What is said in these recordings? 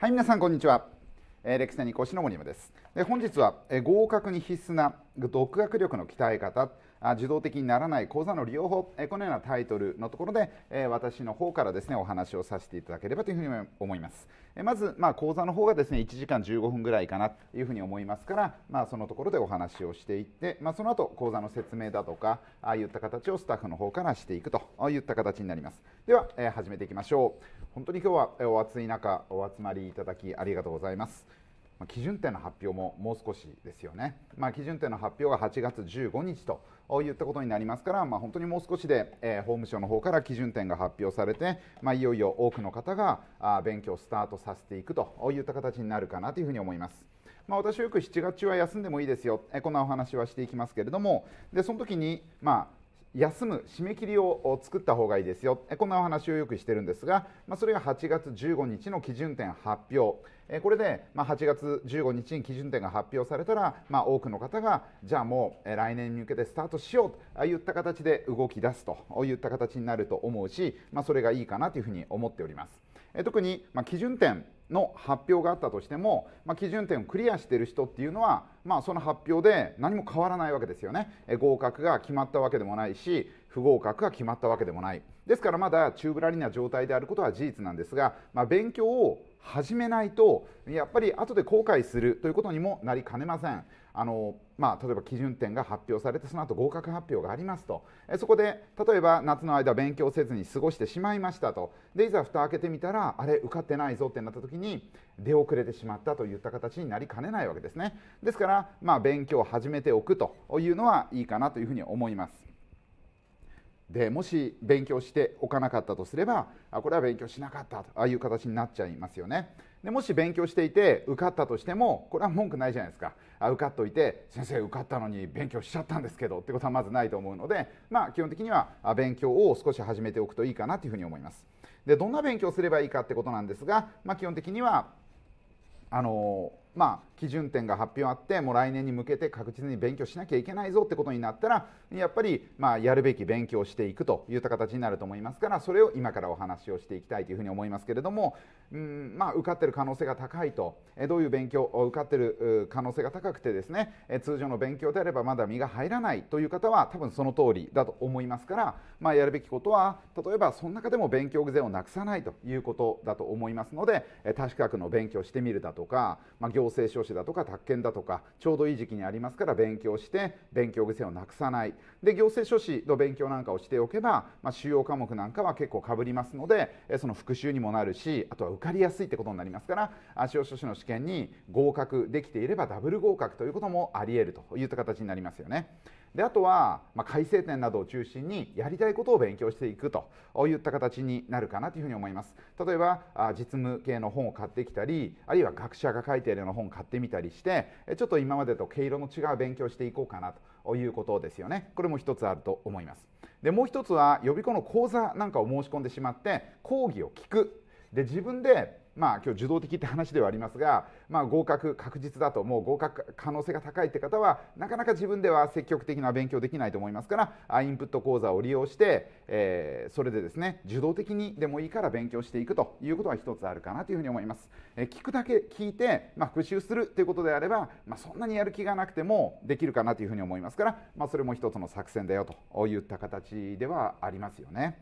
はい皆さんこんにちは、えー、歴史に講師の森山ですで本日は、えー、合格に必須な独学力の鍛え方自動的にならない講座の利用法このようなタイトルのところで私の方からですねお話をさせていただければというふうに思いますまず、まあ、講座の方がですね1時間15分ぐらいかなというふうに思いますから、まあ、そのところでお話をしていって、まあ、その後講座の説明だとかああいった形をスタッフの方からしていくといった形になりますでは始めていきましょう本当に今日はお暑い中お集まりいただきありがとうございますま基準点の発表ももう少しですよね、まあ、基準点の発表が8月15日といったことになりますから、まあ、本当にもう少しで、えー、法務省の方から基準点が発表されて、まあ、いよいよ多くの方があ勉強をスタートさせていくといった形になるかなというふうに思います。まあ、私はよく7月中は休んでもいいですよえこんなお話はしていきますけれどもでその時に、ま休む締め切りを作った方がいいですよこんなお話をよくしてるんですが、まあ、それが8月15日の基準点発表これで8月15日に基準点が発表されたら、まあ、多くの方がじゃあもう来年に向けてスタートしようといった形で動き出すといった形になると思うし、まあ、それがいいかなというふうに思っております特に基準点の発表があったとしても、まあ、基準点をクリアしている人っていうのは、まあ、その発表で何も変わらないわけですよね合格が決まったわけでもないし不合格が決まったわけでもないですからまだ宙ぶらりな状態であることは事実なんですが、まあ、勉強を始めないとやっぱり後で後悔するということにもなりかねませんあの、まあ、例えば基準点が発表されてその後合格発表がありますとえそこで例えば夏の間勉強せずに過ごしてしまいましたとでいざ蓋開けてみたらあれ受かってないぞってなった時に出遅れてしまったといった形になりかねないわけですねですから、まあ、勉強を始めておくというのはいいかなというふうに思いますでもし勉強しておかなかったとすればあこれは勉強しなかったという形になっちゃいますよね。でもし勉強していて受かったとしてもこれは文句ないじゃないですかあ受かっといて先生受かったのに勉強しちゃったんですけどってことはまずないと思うので、まあ、基本的には勉強を少し始めておくといいかなというふうに思いますでどんな勉強すればいいかってことなんですが、まあ、基本的にはあのまあ基準点が発表あってもう来年に向けて確実に勉強しなきゃいけないぞってことになったらやっぱりまあやるべき勉強をしていくといった形になると思いますからそれを今からお話をしていきたいというふうに思いますけれども、うんまあ、受かってる可能性が高いとどういう勉強を受かってる可能性が高くてですね通常の勉強であればまだ身が入らないという方は多分その通りだと思いますから、まあ、やるべきことは例えばその中でも勉強癖をなくさないということだと思いますので多かくの勉強してみるだとか、まあ、行政書士士だとか宅建だとかちょうどいい時期にありますから勉強して勉強癖をなくさないで行政書士の勉強なんかをしておけば、まあ、主要科目なんかは結構かぶりますのでその復習にもなるしあとは受かりやすいってことになりますから足法書士の試験に合格できていればダブル合格ということもありえるといった形になりますよね。であとは、ま改正点などを中心にやりたいことを勉強していくといった形になるかなというふうに思います例えば実務系の本を買ってきたりあるいは学者が書いているような本を買ってみたりしてちょっと今までと毛色の違う勉強していこうかなということですよねこれも一つあると思いますでもう一つは予備校の講座なんかを申し込んでしまって講義を聞くで自分でまあ、今日受動的って話ではありますが、まあ、合格確実だともう合格可能性が高いって方はなかなか自分では積極的な勉強できないと思いますからインプット講座を利用して、えー、それでですね受動的にでもいいから勉強していくということは一つあるかなというふうに思います。えー、聞くだけ聞いて、まあ、復習するということであれば、まあ、そんなにやる気がなくてもできるかなというふうに思いますから、まあ、それも一つの作戦だよといった形ではありますよね。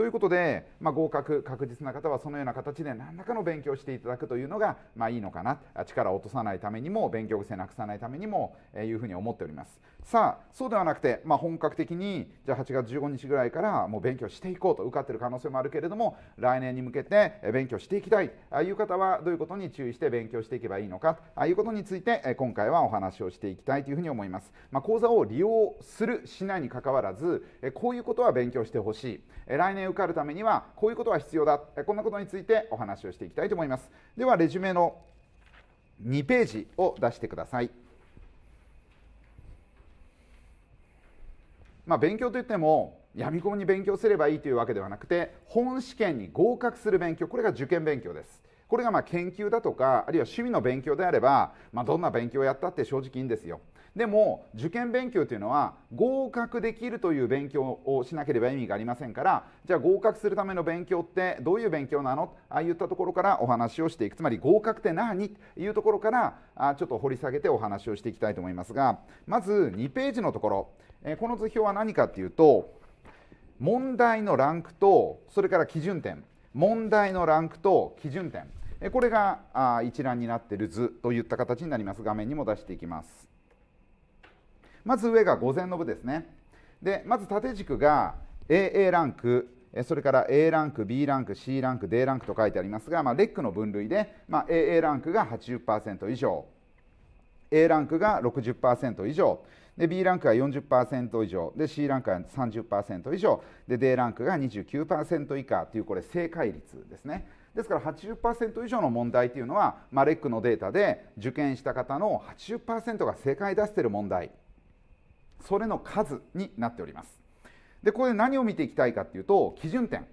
ということで、まあ、合格確実な方はそのような形で何らかの勉強をしていただくというのが、まあ、いいのかな力を落とさないためにも勉強癖なくさないためにも、えー、いうふうに思っております。さあそうではなくて、まあ、本格的にじゃあ8月15日ぐらいからもう勉強していこうと受かってる可能性もあるけれども来年に向けて勉強していきたいという方はどういうことに注意して勉強していけばいいのかということについて今回はお話をしていきたいというふうに思います、まあ、講座を利用するしないにかかわらずこういうことは勉強してほしい来年受かるためにはこういうことは必要だこんなことについてお話をしていきたいと思いますではレジュメの2ページを出してくださいまあ、勉強といってもやみこみに勉強すればいいというわけではなくて本試験に合格する勉強これが受験勉強ですこれがま研究だとかあるいは趣味の勉強であれば、まあ、どんな勉強をやったって正直いいんですよでも受験勉強というのは合格できるという勉強をしなければ意味がありませんからじゃあ合格するための勉強ってどういう勉強なのああいったところからお話をしていくつまり合格って何というところからあちょっと掘り下げてお話をしていきたいと思いますがまず2ページのところえこの図表は何かっていうと問題のランクとそれから基準点問題のランクと基準点これが一覧になっている図といった形になります画面にも出していきますまず上が午前の部ですねでまず縦軸が AA ランクそれから A ランク B ランク C ランク D ランクと書いてありますが、まあ、レックの分類で、まあ、AA ランクが80%以上 A ランクが60%以上で B ランクが40%以上で C ランクが30%以上で D ランクが29%以下というこれ正解率ですねですから80%以上の問題というのは、マレックのデータで受験した方の80%が正解出している問題それの数になっておりますでここで何を見ていきたいかというと基準点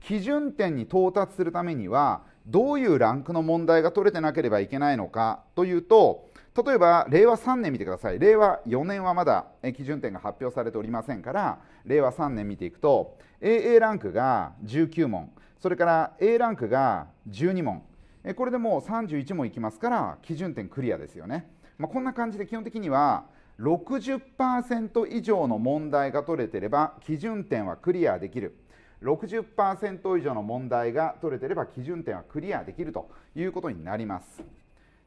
基準点に到達するためにはどういうランクの問題が取れてなければいけないのかというと例えば令和3年見てください令和4年はまだ基準点が発表されておりませんから令和3年見ていくと AA ランクが19問それから A ランクが12問これでもう31問いきますから基準点クリアですよね、まあ、こんな感じで基本的には60%以上の問題が取れてれば基準点はクリアできる60%以上の問題が取れてれば基準点はクリアできるということになります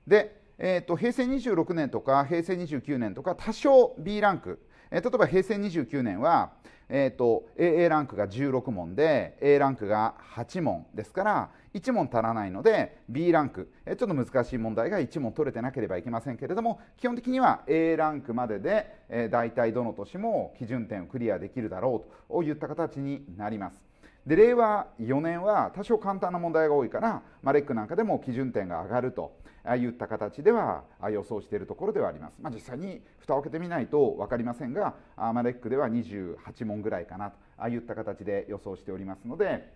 でえーと、平成26年とか平成29年とか多少 B ランク、えー、例えば平成29年は、えーと、AA ランクが16問で A ランクが8問ですから1問足らないので B ランク、えー、ちょっと難しい問題が1問取れてなければいけませんけれども基本的には A ランクまでで、えー、大体どの年も基準点をクリアできるだろうといった形になります。で令和4年は多少簡単な問題が多いから、まあ、レックなんかでも基準点が上がるといった形では予想しているところではあります、まあ、実際に蓋を開けてみないと分かりませんがアーマレックでは28問ぐらいかなといった形で予想しておりますので、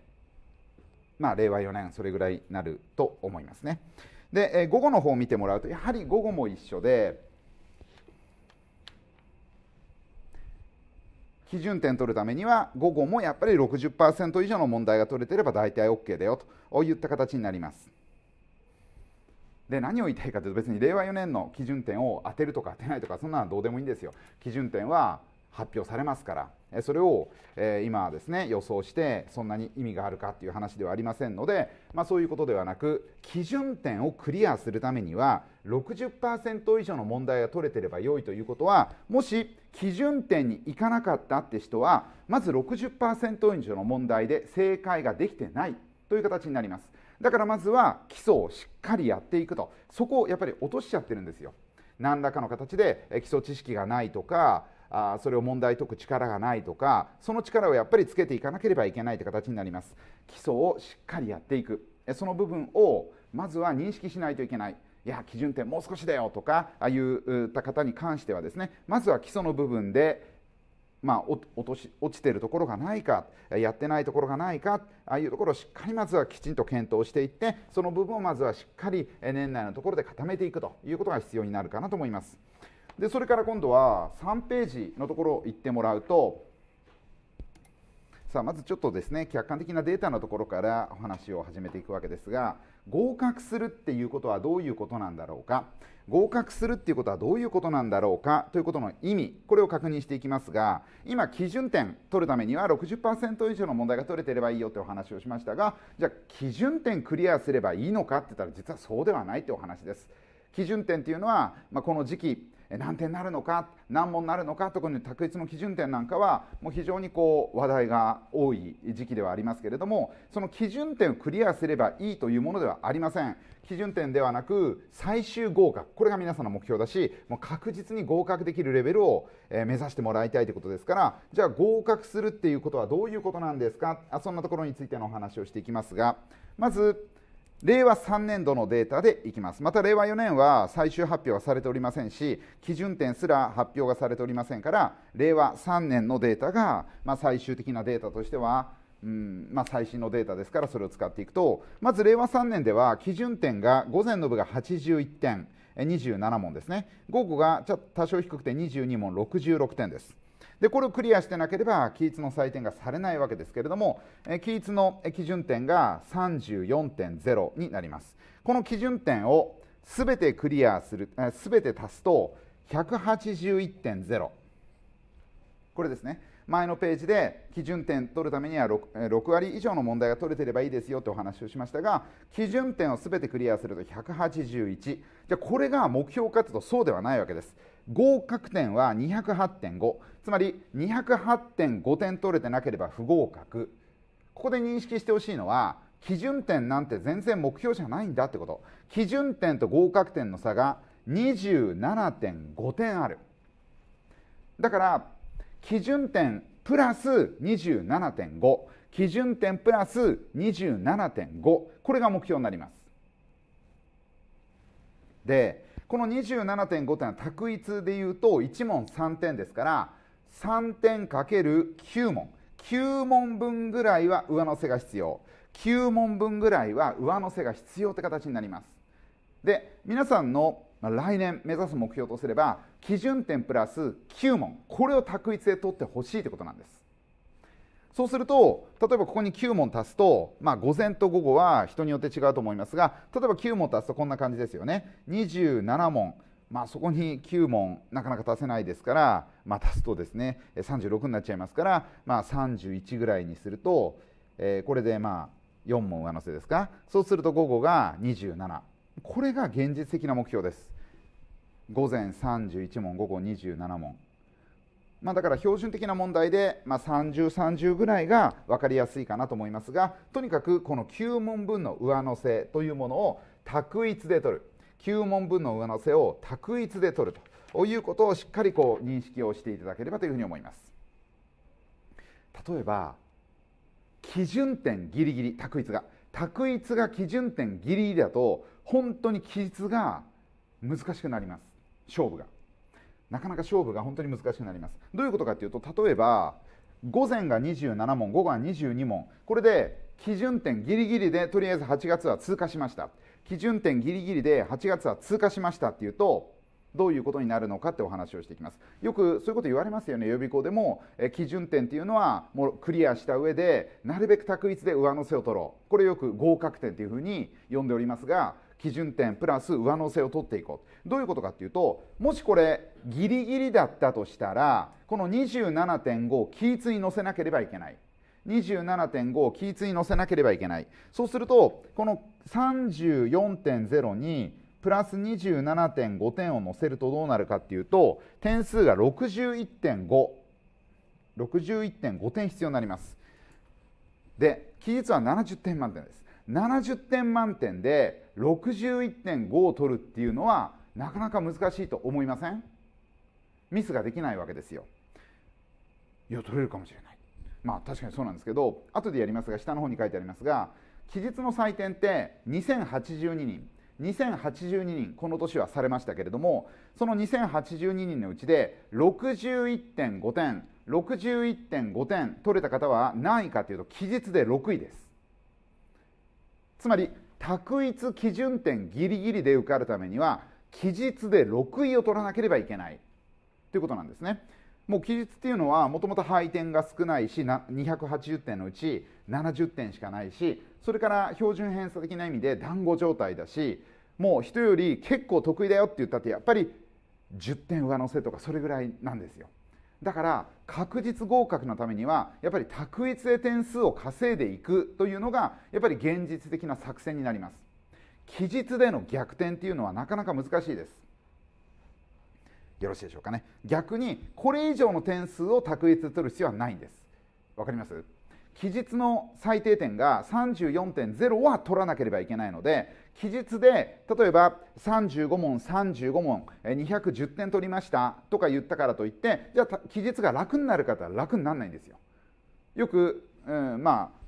まあ、令和4年それぐらいになると思いますねで、え午後の方を見てもらうとやはり午後も一緒で基準点取るためには午後もやっぱり60%以上の問題が取れてれば大体 OK だよといった形になります。で何を言いたいかというと別に令和4年の基準点を当てるとか当てないとかそんなのはどうでもいいんですよ基準点は発表されますからそれを今ですね予想してそんなに意味があるかっていう話ではありませんので、まあ、そういうことではなく基準点をクリアするためには60%以上の問題が取れてれば良いということはもし基準点に行かなかったって人はまず60%以上の問題で正解ができてないという形になりますだからまずは基礎をしっかりやっていくとそこをやっぱり落としちゃってるんですよ何らかの形で基礎知識がないとかあそれを問題解く力がないとかその力をやっぱりつけていかなければいけないという形になります基礎をしっかりやっていくその部分をまずは認識しないといけないいや基準点もう少しだよとかああいった方に関してはですねまずは基礎の部分でまあ、落とし落ちているところがないかやってないところがないかああいうところをしっかりまずはきちんと検討していってその部分をまずはしっかり年内のところで固めていくということが必要になるかなと思います。でそれから今度は3ページのところ行ってもらうとさあまずちょっとですね客観的なデータのところからお話を始めていくわけですが合格するっていうことはどういうことなんだろうか合格するっていうことはどういうことなんだろうかということの意味これを確認していきますが今基準点取るためには60%以上の問題が取れてればいいよってお話をしましたがじゃあ基準点クリアすればいいのかって言ったら実はそうではないってお話です。基準点というのは、まあ、この時期何点になるのか何問になるのかとかの択一の基準点なんかはもう非常にこう話題が多い時期ではありますけれどもその基準点をクリアすればいいというものではありません基準点ではなく最終合格これが皆さんの目標だしもう確実に合格できるレベルを目指してもらいたいということですからじゃあ合格するっていうことはどういうことなんですかあそんなところについてのお話をしていきますがまず令和3年度のデータでいきますまた令和4年は最終発表はされておりませんし基準点すら発表がされておりませんから令和3年のデータが、まあ、最終的なデータとしては、うんまあ、最新のデータですからそれを使っていくとまず令和3年では基準点が午前の部が81点27問ですね午後がちょ多少低くて22問66点ですでこれをクリアしてなければ期日の採点がされないわけですけれども、え期の基準点が34.0になりますこの基準点を全てクリアする全て足すと181.0これですね前のページで基準点取るためには 6, 6割以上の問題が取れてればいいですよとお話をしましたが基準点を全てクリアすると181じゃあこれが目標かというとそうではないわけです合格点は208.5つまり208.5点取れてなければ不合格ここで認識してほしいのは基準点なんて全然目標じゃないんだってこと基準点と合格点の差が27.5点あるだから基準点プラス27.5基準点プラス27.5これが目標になりますでこの27.5点は択一でいうと1問3点ですから3点かける9問9問分ぐらいは上乗せが必要9問分ぐらいは上乗せが必要って形になりますで皆さんの来年目指す目標とすれば基準点プラス9問これを択一で取ってほしいってことなんですそうすると例えばここに9問足すと、まあ、午前と午後は人によって違うと思いますが例えば9問足すとこんな感じですよね27問、まあ、そこに9問なかなか足せないですから、まあ、足すとですね36になっちゃいますから、まあ、31ぐらいにすると、えー、これでまあ4問上乗せですかそうすると午後が27これが現実的な目標です午前31問午後27問まあ、だから標準的な問題で、まあ30、3 0ぐらいが分かりやすいかなと思いますがとにかくこの9問分の上乗せというものを択一で取る9問分の上乗せを択一で取るということをしっかりこう認識をしていただければというふうに思います。例えば基準点ギリギリ択一が択一が基準点ギリギリだと本当に記述が難しくなります勝負がなかなか勝負が本当に難しくなりますどういうことかというと例えば午前が27問午後が22問これで基準点ギリギリでとりあえず8月は通過しました基準点ギリギリで8月は通過しましたっていうとどういうことになるのかってお話をしていきますよくそういうこと言われますよね予備校でも基準点っていうのはもうクリアした上でなるべく択一で上乗せを取ろうこれよく合格点っていうふうに呼んでおりますが基準点プラス上乗せを取っていこうどういうことかっていうともしこれギリギリだったとしたらこの27.5を気いに乗せなければいけない27.5を気いに乗せなければいけないそうするとこの34.0にプラス27.5点を乗せるとどうなるかっていうと点数が61.5 61.5点必要になりますで期日は70点満点です70点満点で61.5を取るっていうのはなかなか難しいと思いませんミスができないわけですよ。いや取れるかもしれないまあ確かにそうなんですけど後でやりますが下の方に書いてありますが期日の採点って2082人2082人この年はされましたけれどもその2082人のうちで61.5点61.5点取れた方は何位かというと期日で6位ですつまり択一基準点ギリギリで受かるためには期日で6位を取らなければいけないということなんですね。もう期日っていうのはもともと配点が少ないし280点のうち70点しかないしそれから標準偏差的な意味で団子状態だしもう人より結構得意だよって言ったってやっぱり10点上乗せとかそれぐらいなんですよだから確実合格のためにはやっぱり択一で点数を稼いでいくというのがやっぱり現実的な作戦になります期日での逆転っていうのはなかなか難しいですよろしいでしょうかね逆にこれ以上の点数を択一取る必要はないんですわかります期日の最低点が34.0は取らなければいけないので期日で例えば35問35問210点取りましたとか言ったからといってじゃあ期日が楽になる方は楽にならないんですよよく、うん、まあ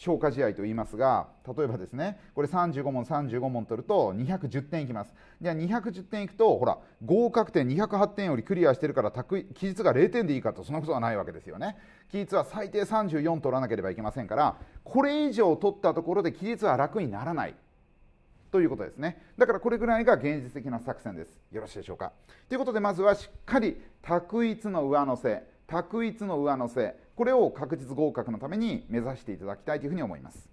消化試合と言いますが例えばですねこれ35問35問取ると210点いきますじゃあ210点いくとほら合格点208点よりクリアしてるから期日が0点でいいかとそんなことはないわけですよね期日は最低34取らなければいけませんからこれ以上取ったところで期日は楽にならないということですねだからこれぐらいが現実的な作戦ですよろしいでしょうかということでまずはしっかり択一の上乗せ択一の上乗せこれを確実合格のために目指していただきたいというふうに思います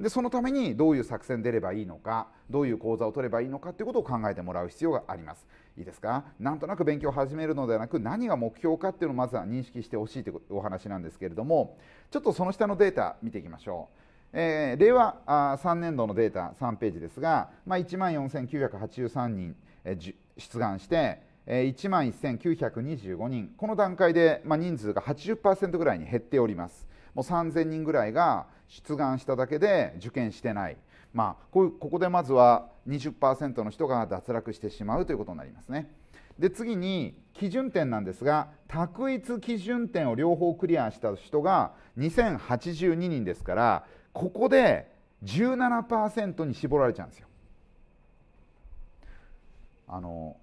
でそのためにどういう作戦出ればいいのかどういう講座を取ればいいのかということを考えてもらう必要がありますいいですかなんとなく勉強を始めるのではなく何が目標かっていうのをまずは認識してほしいというお話なんですけれどもちょっとその下のデータ見ていきましょうえー、令和あ3年度のデータ3ページですが、まあ、1万4983人、えー、出願して1万1925人この段階で、まあ、人数が80%ぐらいに減っておりますもう3000人ぐらいが出願しただけで受験してない、まあ、ここでまずは20%の人が脱落してしまうということになりますねで次に基準点なんですが択一基準点を両方クリアした人が2082人ですからここで17%に絞られちゃうんですよあの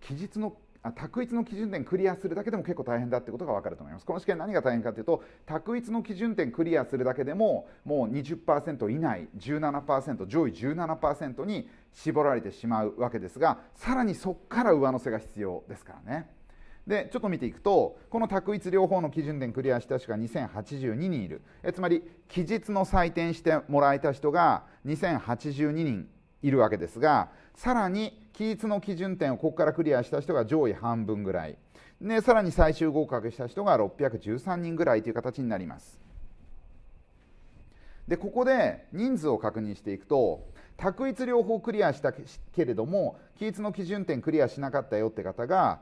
記述のあ択一の基準点クリアするだけでも結構大変だってことが分かると思いますこの試験何が大変かというと択一の基準点クリアするだけでももう20%以内17%上位17%に絞られてしまうわけですがさらにそこから上乗せが必要ですからねでちょっと見ていくとこの択一両方の基準点クリアした人が2082人いるえつまり期日の採点してもらえた人が2082人いるわけですがさらに期日の基準点をここからクリアした人が上位半分ぐらいでさらに最終合格した人が613人ぐらいという形になりますでここで人数を確認していくと択一両方クリアしたけれども期日の基準点クリアしなかったよって方が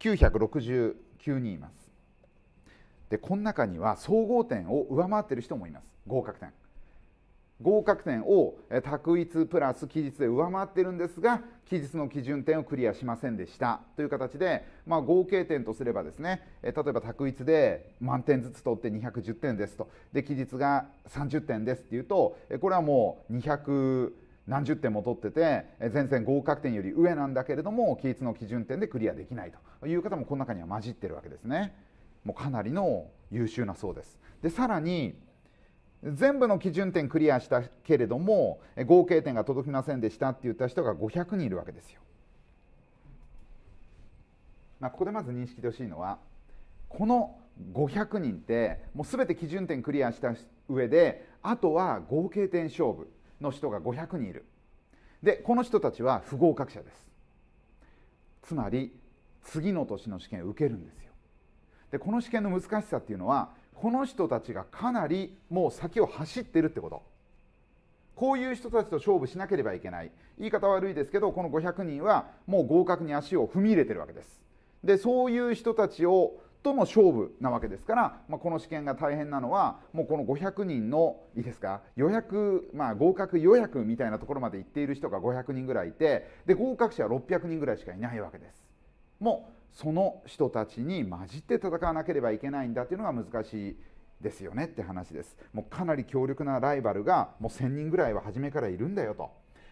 969人いますでこの中には総合点を上回ってる人もいます合格点合格点を択一プラス期日で上回っているんですが期日の基準点をクリアしませんでしたという形で、まあ、合計点とすればですね例えば択一で満点ずつ取って210点ですとで期日が30点ですというとこれはもう200何十点も取ってて全然合格点より上なんだけれども期日の基準点でクリアできないという方もこの中には混じっているわけですねもうかなりの優秀なそうですでさらに全部の基準点クリアしたけれども合計点が届きませんでしたって言った人が500人いるわけですよ。まあ、ここでまず認識してほしいのはこの500人ってもう全て基準点クリアした上であとは合計点勝負の人が500人いるでこの人たちは不合格者ですつまり次の年の試験受けるんですよでこの試験の難しさっていうのはこの人たちがかなりもう先を走ってるってことこういう人たちと勝負しなければいけない言い方悪いですけどこの500人はもう合格に足を踏み入れてるわけですでそういう人たちをとの勝負なわけですから、まあ、この試験が大変なのはもうこの500人のいいですか予約、まあ、合格予約みたいなところまで行っている人が500人ぐらいいてで合格者は600人ぐらいしかいないわけですもその人たちに混じって戦わなければいけないんだというのが難しいですよねって話ですもうかなり強力なライバルがもう1000人ぐらいは初めからいるんだよと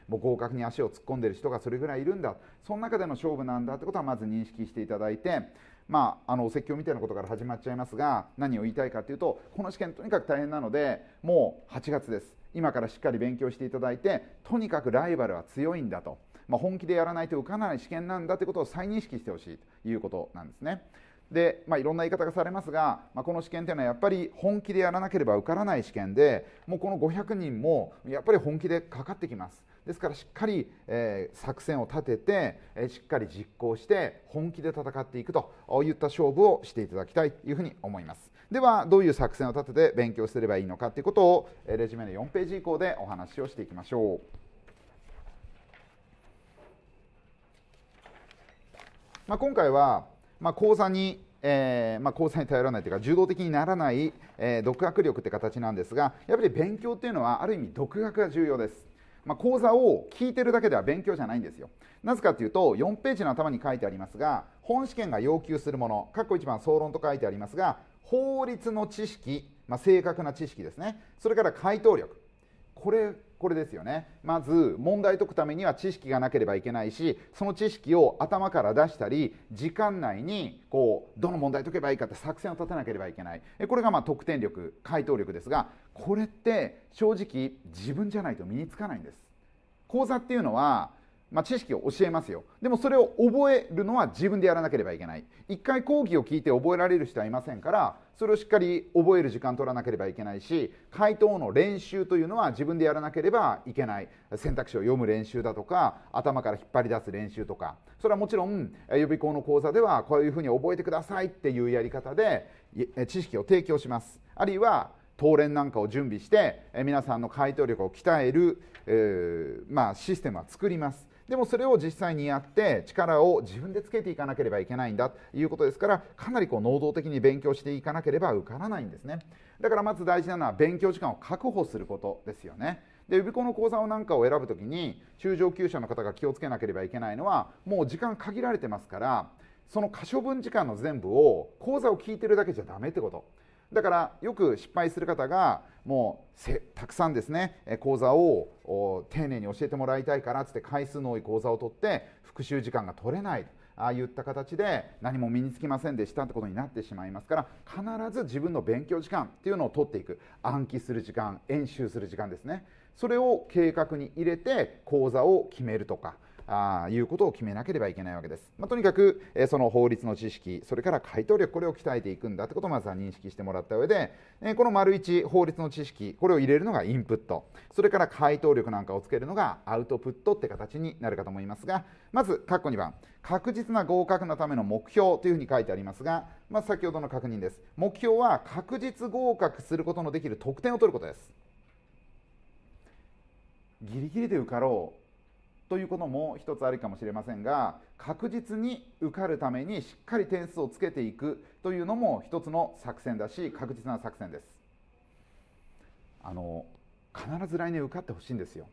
もう合格に足を突っ込んでる人がそれぐらいいるんだその中での勝負なんだってことはまず認識していただいてまあ、あのお説教みたいなことから始まっちゃいますが何を言いたいかというとこの試験とにかく大変なのでもう8月です今からしっかり勉強していただいてとにかくライバルは強いんだとまあ、本気でやらないと受からない試験なんだということを再認識してほしいということなんですね。で、まあ、いろんな言い方がされますが、まあ、この試験というのはやっぱり本気でやらなければ受からない試験でもうこの500人もやっぱり本気でかかってきますですからしっかり、えー、作戦を立てて、えー、しっかり実行して本気で戦っていくといった勝負をしていただきたいというふうに思いますではどういう作戦を立てて勉強すればいいのかということを、レジュメの4ページ以降でお話をしていきましょう。まあ、今回は、まあ、講座にえーまあ、交に頼らないというか柔道的にならない、えー、独学力って形なんですがやっぱり勉強っていうのはある意味独学が重要です、まあ、講座を聞いてるだけでは勉強じゃないんですよなぜかというと4ページの頭に書いてありますが本試験が要求するもの括弧1番総論と書いてありますが法律の知識、まあ、正確な知識ですねそれから回答力これこれですよねまず問題解くためには知識がなければいけないしその知識を頭から出したり時間内にこうどの問題解けばいいかって作戦を立てなければいけないこれがま得点力回答力ですがこれって正直自分じゃないと身につかないんです講座っていうのはまあ、知識を教えますよでもそれを覚えるのは自分でやらなければいけない一回講義を聞いて覚えられる人はいませんからそれをしっかり覚える時間取らなければいけないし回答の練習というのは自分でやらなければいけない選択肢を読む練習だとか頭から引っ張り出す練習とかそれはもちろん予備校の講座ではこういうふうに覚えてくださいっていうやり方で知識を提供しますあるいは東練なんかを準備して皆さんの回答力を鍛える、えー、まあ、システムは作りますでもそれを実際にやって力を自分でつけていかなければいけないんだということですからかなりこう能動的に勉強していかなければ受からないんですねだからまず大事なのは勉強時間を確保することですよねで予備校の講座をなんかを選ぶときに中上級者の方が気をつけなければいけないのはもう時間限られてますからその可処分時間の全部を講座を聞いてるだけじゃダメってことだからよく失敗する方がもうたくさんですね講座を丁寧に教えてもらいたいからつって回数の多い講座を取って復習時間が取れないああいった形で何も身につきませんでしたってことになってしまいますから必ず自分の勉強時間っていうのを取っていく暗記する時間演習する時間ですねそれを計画に入れて講座を決めるとかあいうことを決めなければいけないわけです、まあ、とにかく、えー、その法律の知識それから回答力これを鍛えていくんだってことをまずは認識してもらった上で、えー、この丸1法律の知識これを入れるのがインプットそれから回答力なんかをつけるのがアウトプットって形になるかと思いますがまず括弧2番確実な合格のための目標というふうに書いてありますが、まあ、先ほどの確認です目標は確実合格することのできる得点を取ることですギリギリで受かろうということも一つあるかもしれませんが確実に受かるためにしっかり点数をつけていくというのも一つの作戦だし確実な作戦ですあの必ず来年受かってほしいんですよ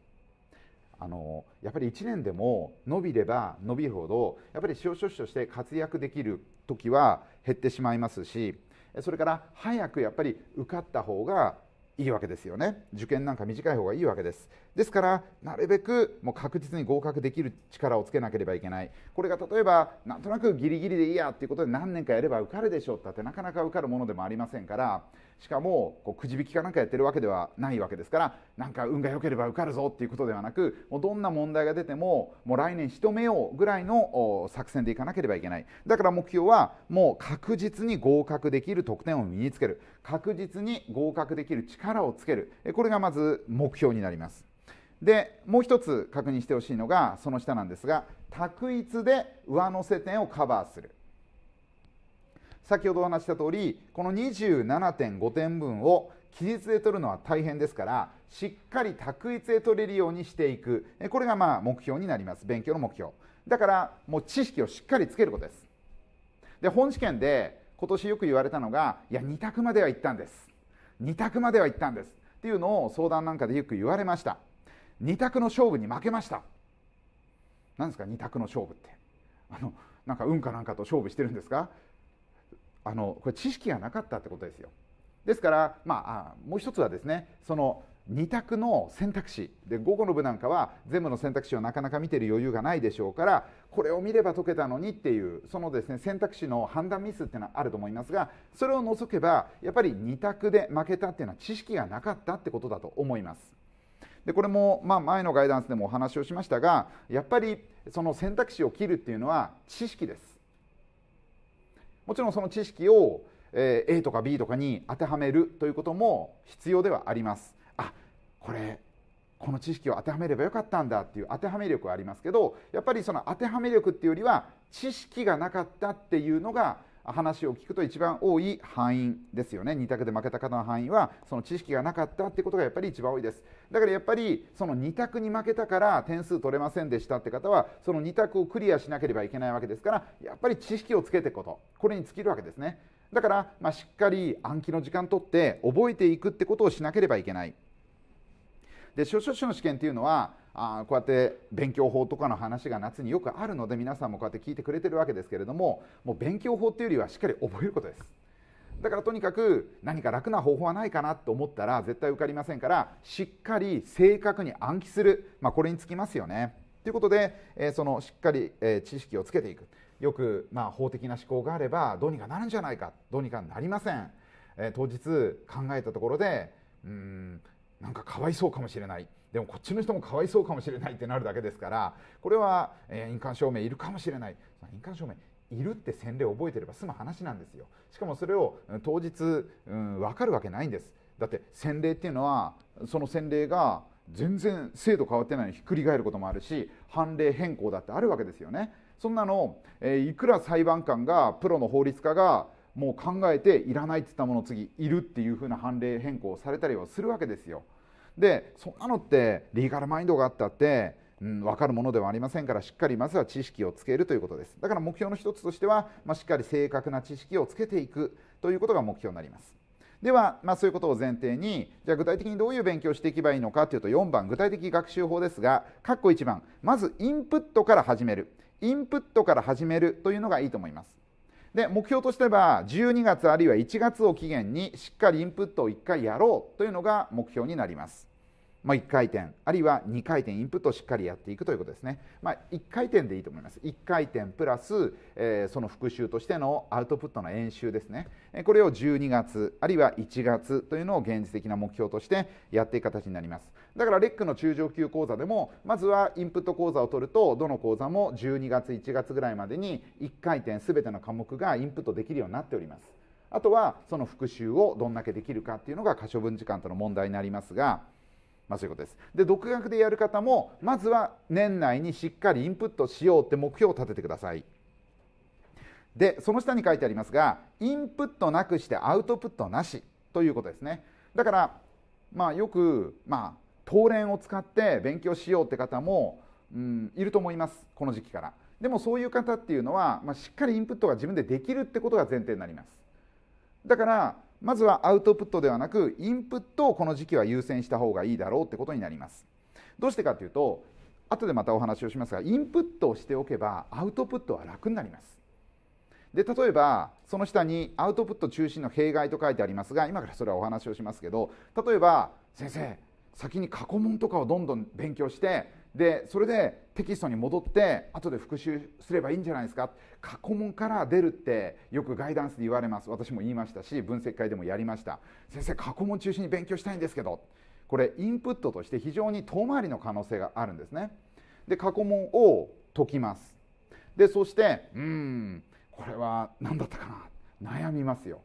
あのやっぱり1年でも伸びれば伸びるほどやっぱり司法書士として活躍できる時は減ってしまいますしそれから早くやっぱり受かった方がいいわけですよね受験なんか短い方がいいわけですですからなるべくもう確実に合格できる力をつけなければいけないこれが例えばなんとなくギリギリでいいやっていうことで何年かやれば受かるでしょうっってなかなか受かるものでもありませんからしかもこうくじ引きかなんかやってるわけではないわけですからなんか運が良ければ受かるぞっていうことではなくもうどんな問題が出てももう来年仕留めようぐらいの作戦でいかなければいけないだから目標はもう確実に合格できる得点を身につける確実に合格できる力をつけるこれがまず目標になります。でもう一つ確認してほしいのがその下なんですが択一で上乗せ点をカバーする先ほどお話した通りこの27.5点分を期日で取るのは大変ですからしっかり択一で取れるようにしていくこれがまあ目標になります勉強の目標だからもう知識をしっかりつけることですで本試験で今年よく言われたのがいや2択までは行ったんです2択までは行ったんですっていうのを相談なんかでよく言われました2択の勝負に負けました何ですか2択の勝負ってあのなんか運かなんかと勝負してるんですかあのこれ知識がなかったってことですよですからまあもう一つはですねその2択の選択肢で午後の部なんかは全部の選択肢をなかなか見てる余裕がないでしょうからこれを見れば解けたのにっていうそのですね選択肢の判断ミスっていうのはあると思いますがそれを除けばやっぱり2択で負けたっていうのは知識がなかったってことだと思います。でこれもまあ前のガイダンスでもお話をしましたがやっぱりその選択肢を切るっていうのは知識ですもちろんその知識を A とか B とかに当てはめるということも必要ではありますあこれこの知識を当てはめればよかったんだっていう当てはめ力はありますけどやっぱりその当てはめ力っていうよりは知識がなかったっていうのが話を聞くと一番多い範囲ですよね2択で負けた方の範囲はその知識がなかったってことがやっぱり一番多いですだからやっぱりその2択に負けたから点数取れませんでしたって方はその2択をクリアしなければいけないわけですからやっぱり知識をつけていくことこれに尽きるわけですねだから、まあ、しっかり暗記の時間とって覚えていくってことをしなければいけないで諸書の試験っていうのはあこうやって勉強法とかの話が夏によくあるので皆さんもこうやって聞いてくれてるわけですけれどももう勉強法っていうよりはしっかり覚えることですだからとにかく何か楽な方法はないかなと思ったら絶対受かりませんからしっかり正確に暗記する、まあ、これにつきますよねということで、えー、そのしっかり、えー、知識をつけていくよく、まあ、法的な思考があればどうにかなるんじゃないかどうにかなりません、えー、当日考えたところでうんなんかかわいそうかもしれないでもこっちの人もかわいそうかもしれないってなるだけですからこれは、え印鑑証明いるかもしれない印鑑証明いるって洗礼を覚えてれば済む話なんですよしかもそれを当日、うん、分かるわけないんですだって洗礼っていうのはその洗礼が全然制度変わってないのにひっくり返ることもあるし判例変更だってあるわけですよねそんなの、えー、いくら裁判官がプロの法律家がもう考えていらないって言ったもの次いるっていうふうな判例変更をされたりはするわけですよでそんなのってリーガルマインドがあったって、うん、分かるものではありませんからしっかりまずは知識をつけるということですだから目標の一つとしては、まあ、しっかり正確な知識をつけていくということが目標になりますでは、まあ、そういうことを前提にじゃあ具体的にどういう勉強をしていけばいいのかというと4番具体的学習法ですが括弧1番まずインプットから始めるインプットから始めるというのがいいと思いますで目標としては12月あるいは1月を期限にしっかりインプットを1回やろうというのが目標になります。まあ、1回転あるいは2回転インプットをしっかりやっていくということですね、まあ、1回転でいいと思います1回転プラス、えー、その復習としてのアウトプットの演習ですねこれを12月あるいは1月というのを現実的な目標としてやっていく形になりますだからレックの中上級講座でもまずはインプット講座を取るとどの講座も12月1月ぐらいまでに1回転全ての科目がインプットできるようになっておりますあとはその復習をどんだけできるかっていうのが可処分時間との問題になりますがまあ、そういうことですで独学でやる方もまずは年内にしっかりインプットしようって目標を立ててくださいでその下に書いてありますがインプットなくしてアウトプットなしということですねだからまあよくまあ東連を使って勉強しようって方も、うん、いると思いますこの時期からでもそういう方っていうのは、まあ、しっかりインプットが自分でできるってことが前提になりますだからまずはアウトプットではなくインプットをこの時期は優先した方がいいだろうってことになりますどうしてかっていうと後でまたお話をしますがインプットをしておけばアウトプットは楽になりますで例えばその下にアウトプット中心の弊害と書いてありますが今からそれはお話をしますけど例えば先生先に過去問とかをどんどん勉強してでそれでテキストに戻って後で復習すればいいんじゃないですか過去問から出るってよくガイダンスで言われます私も言いましたし分析会でもやりました先生過去問中心に勉強したいんですけどこれインプットとして非常に遠回りの可能性があるんですねで過去問を解きますでそしてうんこれは何だったかな悩みますよ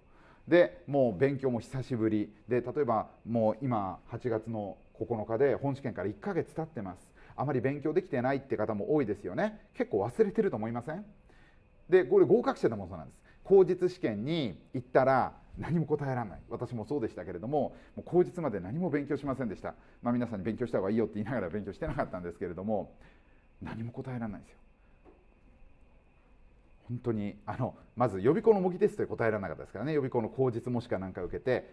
でもう勉強も久しぶりで例えばもう今8月の9日で本試験から1ヶ月経ってますあまり勉強できてないって方も多いですよね結構忘れてると思いませんでこれ合格者でもそうなんです口実試験に行ったら何も答えられない私もそうでしたけれどももう口実まで何も勉強しませんでした、まあ、皆さんに勉強した方がいいよって言いながら勉強してなかったんですけれども何も答えられないんですよ本当にあのまず予備校の模擬テストで答えられなかったですからね予備校の口実もしかなんか受けて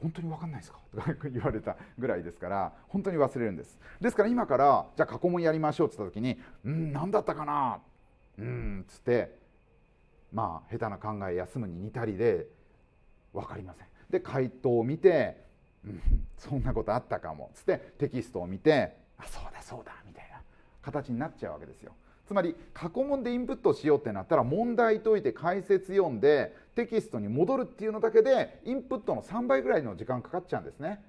本当に分かんないですかとか 言われたぐらいですから本当に忘れるんですですから今からじゃあ過去問やりましょうって言った時に「うん何だったかな?」うんつってまあ下手な考え休むに似たりで分かりませんで回答を見て「うんそんなことあったかも」つってテキストを見て「あそうだそうだ」みたいな形になっちゃうわけですよつまり過去問でインプットしようってなったら問題解いて解説読んでテキストに戻るっていうのだけでインプットの3倍ぐらいの時間かかっちゃうんですね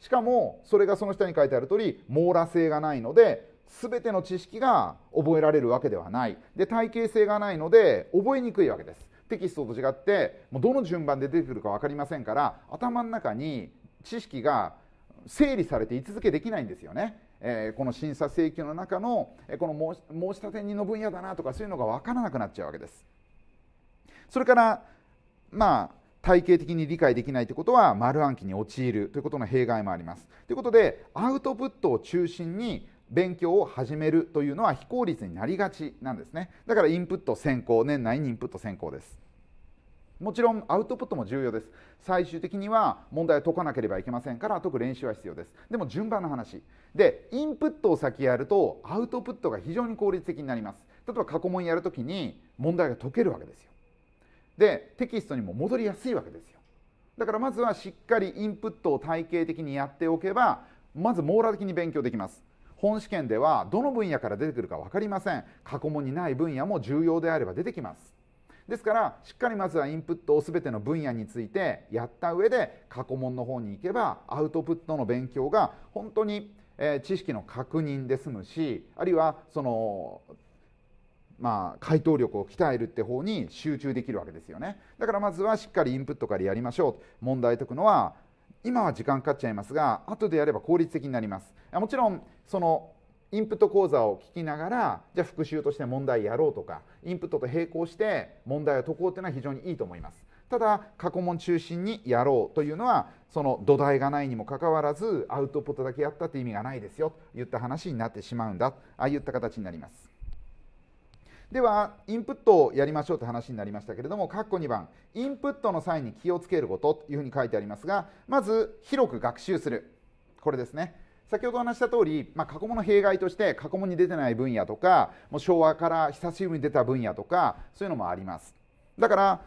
しかもそれがその下に書いてある通り網羅性がないので全ての知識が覚えられるわけではないで体系性がないので覚えにくいわけですテキストと違ってもうどの順番で出てくるか分かりませんから頭の中に知識が整理されて居続けできないんですよねえー、この審査請求の中のこの申し立て人の分野だなとかそういうのが分からなくなっちゃうわけです。それからまあ体系的に理解できないということは丸暗記に陥るということの弊害もあります。ということでアウトプットを中心に勉強を始めるというのは非効率になりがちなんですねだからインプット先行年内にインプット先行ですもちろんアウトプットも重要です最終的には問題を解かなければいけませんから解く練習は必要ですでも順番の話でインプットを先やるとアウトプットが非常に効率的になります例えば過去問やるときに問題が解けるわけですよでテキストにも戻りやすいわけですよだからまずはしっかりインプットを体系的にやっておけばまず網羅的に勉強できます本試験ではどの分野から出てくるか分かりません過去問にない分野も重要であれば出てきますですからしっかりまずはインプットを全ての分野についてやった上で過去問の方に行けばアウトプットの勉強が本当に、え知識の確認で済むしあるいはそのまあ、回答力を鍛えるって方に集中できるわけですよねだからまずはしっかりインプットからやりましょう問題解くのは今は時間かかっちゃいますが後でやれば効率的になりますもちろんそのインプット講座を聞きながらじゃあ復習として問題やろうとかインプットと並行して問題を解こうというのは非常にいいと思いますただ過去問中心にやろうというのはその土台がないにもかかわらずアウトプットだけやったって意味がないですよといった話になってしまうんだああいった形になりますではインプットをやりましょうって話になりましたけれども括弧2番インプットの際に気をつけることというふうに書いてありますがまず広く学習するこれですね先ほどお話した通り、まあ、過去問の弊害として過去問に出てない分野とかもう昭和から久しぶりに出た分野とかそういうのもありますだから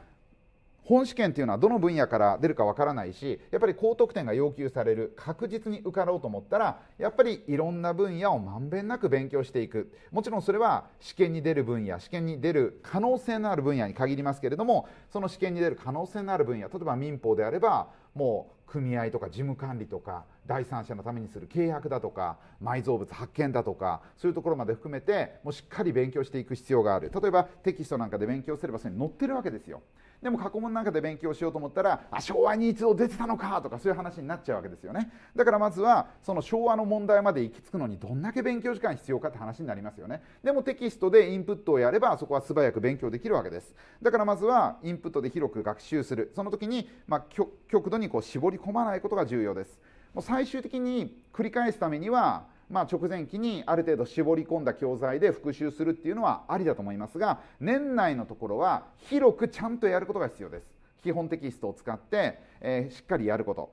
本試験っていうのはどの分野から出るかわからないしやっぱり高得点が要求される確実に受かろうと思ったらやっぱりいろんな分野をまんべんなく勉強していくもちろんそれは試験に出る分野試験に出る可能性のある分野に限りますけれどもその試験に出る可能性のある分野例えば民法であればもう組合とか事務管理とか第三者のためにする契約だとか埋蔵物発見だとかそういうところまで含めてもうしっかり勉強していく必要がある例えばテキストなんかで勉強すればそれに載ってるわけですよでも過去問なんかで勉強しようと思ったらあ昭和に一度出てたのかとかそういう話になっちゃうわけですよねだからまずはその昭和の問題まで行き着くのにどんだけ勉強時間必要かって話になりますよねでもテキストでインプットをやればそこは素早く勉強できるわけですだからまずはインプットで広く学習するその時に、まあ、極度にこう絞り込まないことが重要ですもう最終的に繰り返すためにはまあ、直前期にある程度絞り込んだ教材で復習するっていうのはありだと思いますが年内のところは広くちゃんとやることが必要です基本テキストを使って、えー、しっかりやること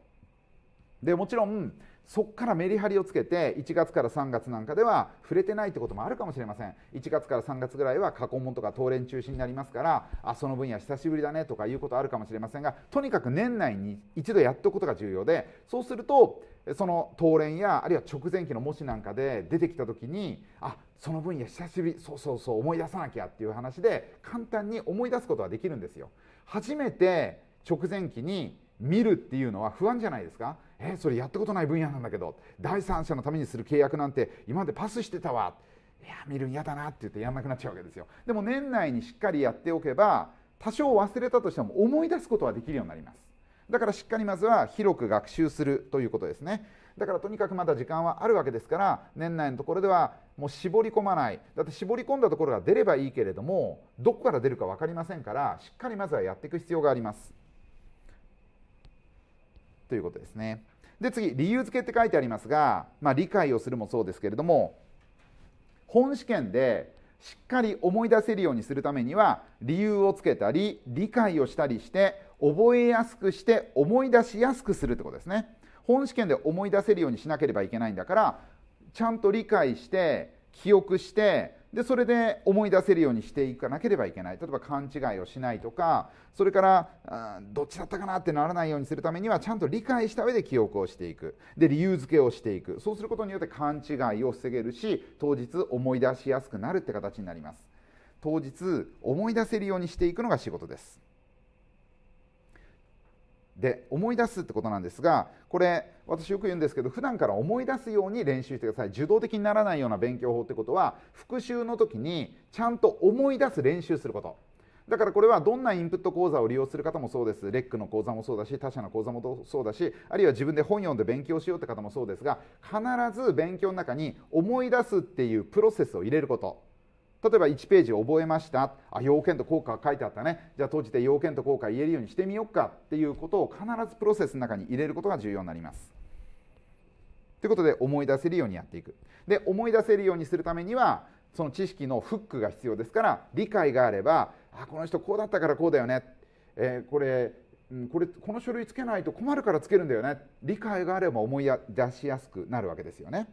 でもちろんそこからメリハリをつけて1月から3月なんかでは触れてないってこともあるかもしれません1月から3月ぐらいは過去問とか当連中止になりますからあその分野久しぶりだねとかいうことあるかもしれませんがとにかく年内に一度やっておくことが重要でそうするとその当連やあるいは直前期の模試なんかで出てきた時にあその分野久しぶりそうそうそう思い出さなきゃっていう話で簡単に思い出すことができるんですよ。初めて直前期に見るっていうのは不安じゃないですかえそれやったことない分野なんだけど第三者のためにする契約なんて今までパスしてたわいや見るん嫌だなって言ってやんなくなっちゃうわけですよでも年内にしっかりやっておけば多少忘れたとしても思い出すことはできるようになりますだからしっかりまずは広く学習するということですねだからとにかくまだ時間はあるわけですから年内のところではもう絞り込まないだって絞り込んだところが出ればいいけれどもどこから出るか分かりませんからしっかりまずはやっていく必要がありますということですねで次理由付けって書いてありますが、まあ、理解をするもそうですけれども本試験でしっかり思い出せるようにするためには理由をつけたり理解をしたりして覚えやすくして思い出しやすくするってことですね本試験で思い出せるようにしなければいけないんだからちゃんと理解して記憶してでそれで思い出せるようにしていかなければいけない例えば勘違いをしないとかそれからどっちだったかなってならないようにするためにはちゃんと理解した上で記憶をしていくで理由付けをしていくそうすることによって勘違いを防げるし当日思い出しやすくなるって形になります当日思い出せるようにしていくのが仕事ですで思い出すってことなんですがこれ私よく言うんですけど普段から思い出すように練習してください受動的にならないような勉強法ってことは復習の時にちゃんと思い出す練習することだからこれはどんなインプット講座を利用する方もそうですレックの講座もそうだし他社の講座もそうだしあるいは自分で本読んで勉強しようって方もそうですが必ず勉強の中に思い出すっていうプロセスを入れること例えば1ページ覚えましたあ要件と効果が書いてあったねじゃあ閉じて要件と効果言えるようにしてみようかっていうことを必ずプロセスの中に入れることが重要になります。ということで思い出せるようにやっていくで思い出せるようにするためにはその知識のフックが必要ですから理解があればあこの人こうだったからこうだよね、えー、これこれこの書類つけないと困るからつけるんだよね理解があれば思い出しやすくなるわけですよね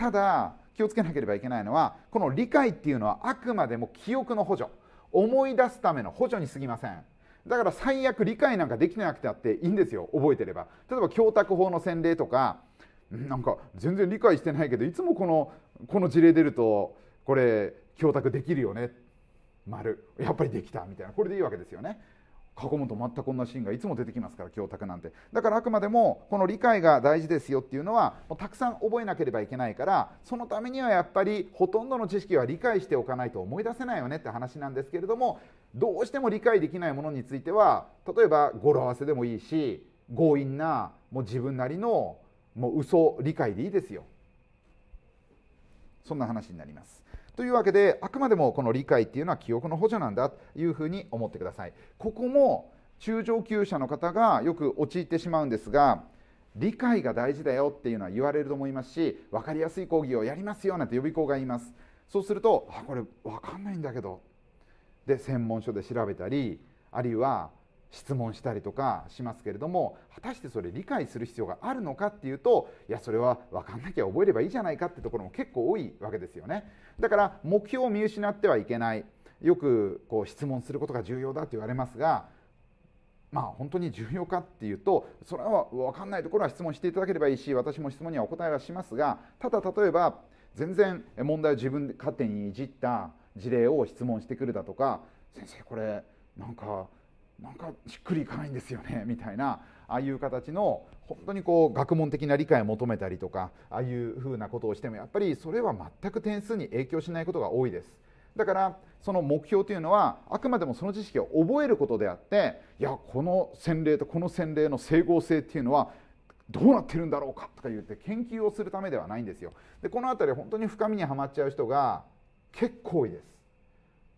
ただ気をつけなければいけないのはこの理解っていうのはあくまでも記憶の補助思い出すための補助にすぎませんだから最悪理解なんかできなくてあっていいんですよ覚えてれば例えば教託法の洗礼とかなんか全然理解してないけどいつもこのこの事例出るとこれ教託できるよね丸やっぱりできたみたいなこれでいいわけですよね過去と全く同じシーンがいつも出てきますから教託なんてだからあくまでもこの理解が大事ですよっていうのはもうたくさん覚えなければいけないからそのためにはやっぱりほとんどの知識は理解しておかないと思い出せないよねって話なんですけれどもどうしても理解できないものについては例えば語呂合わせでもいいし強引なもう自分なりのもう嘘理解でいいですよそんな話になりますというわけであくまでもこの理解っていうのは記憶の補助なんだというふうに思ってくださいここも中上級者の方がよく陥ってしまうんですが理解が大事だよっていうのは言われると思いますし分かりやすい講義をやりますよなんて予備校が言いますそうするとあこれ分かんないんだけどで専門書で調べたりあるいは質問したりとかしますけれども果たしてそれ理解する必要があるのかっていうといやそれは分かんなきゃ覚えればいいじゃないかってところも結構多いわけですよねだから目標を見失ってはいけないよくこう質問することが重要だと言われますがまあ本当に重要かっていうとそれは分かんないところは質問していただければいいし私も質問にはお答えはしますがただ例えば全然問題を自分で勝手にいじった事例を質問してくるだとか先生これなんかなんかしっくりいかないんですよね みたいなああいう形の本当にこう学問的な理解を求めたりとかああいうふうなことをしてもやっぱりそれは全く点数に影響しないことが多いです。だからその目標というのはあくまでもその知識を覚えることであっていやこの洗礼とこの洗礼の整合性っていうのはどうなってるんだろうかとか言って研究をするためではないんですよ。でこの辺り本当に深みにはまっちゃう人が結構多いです。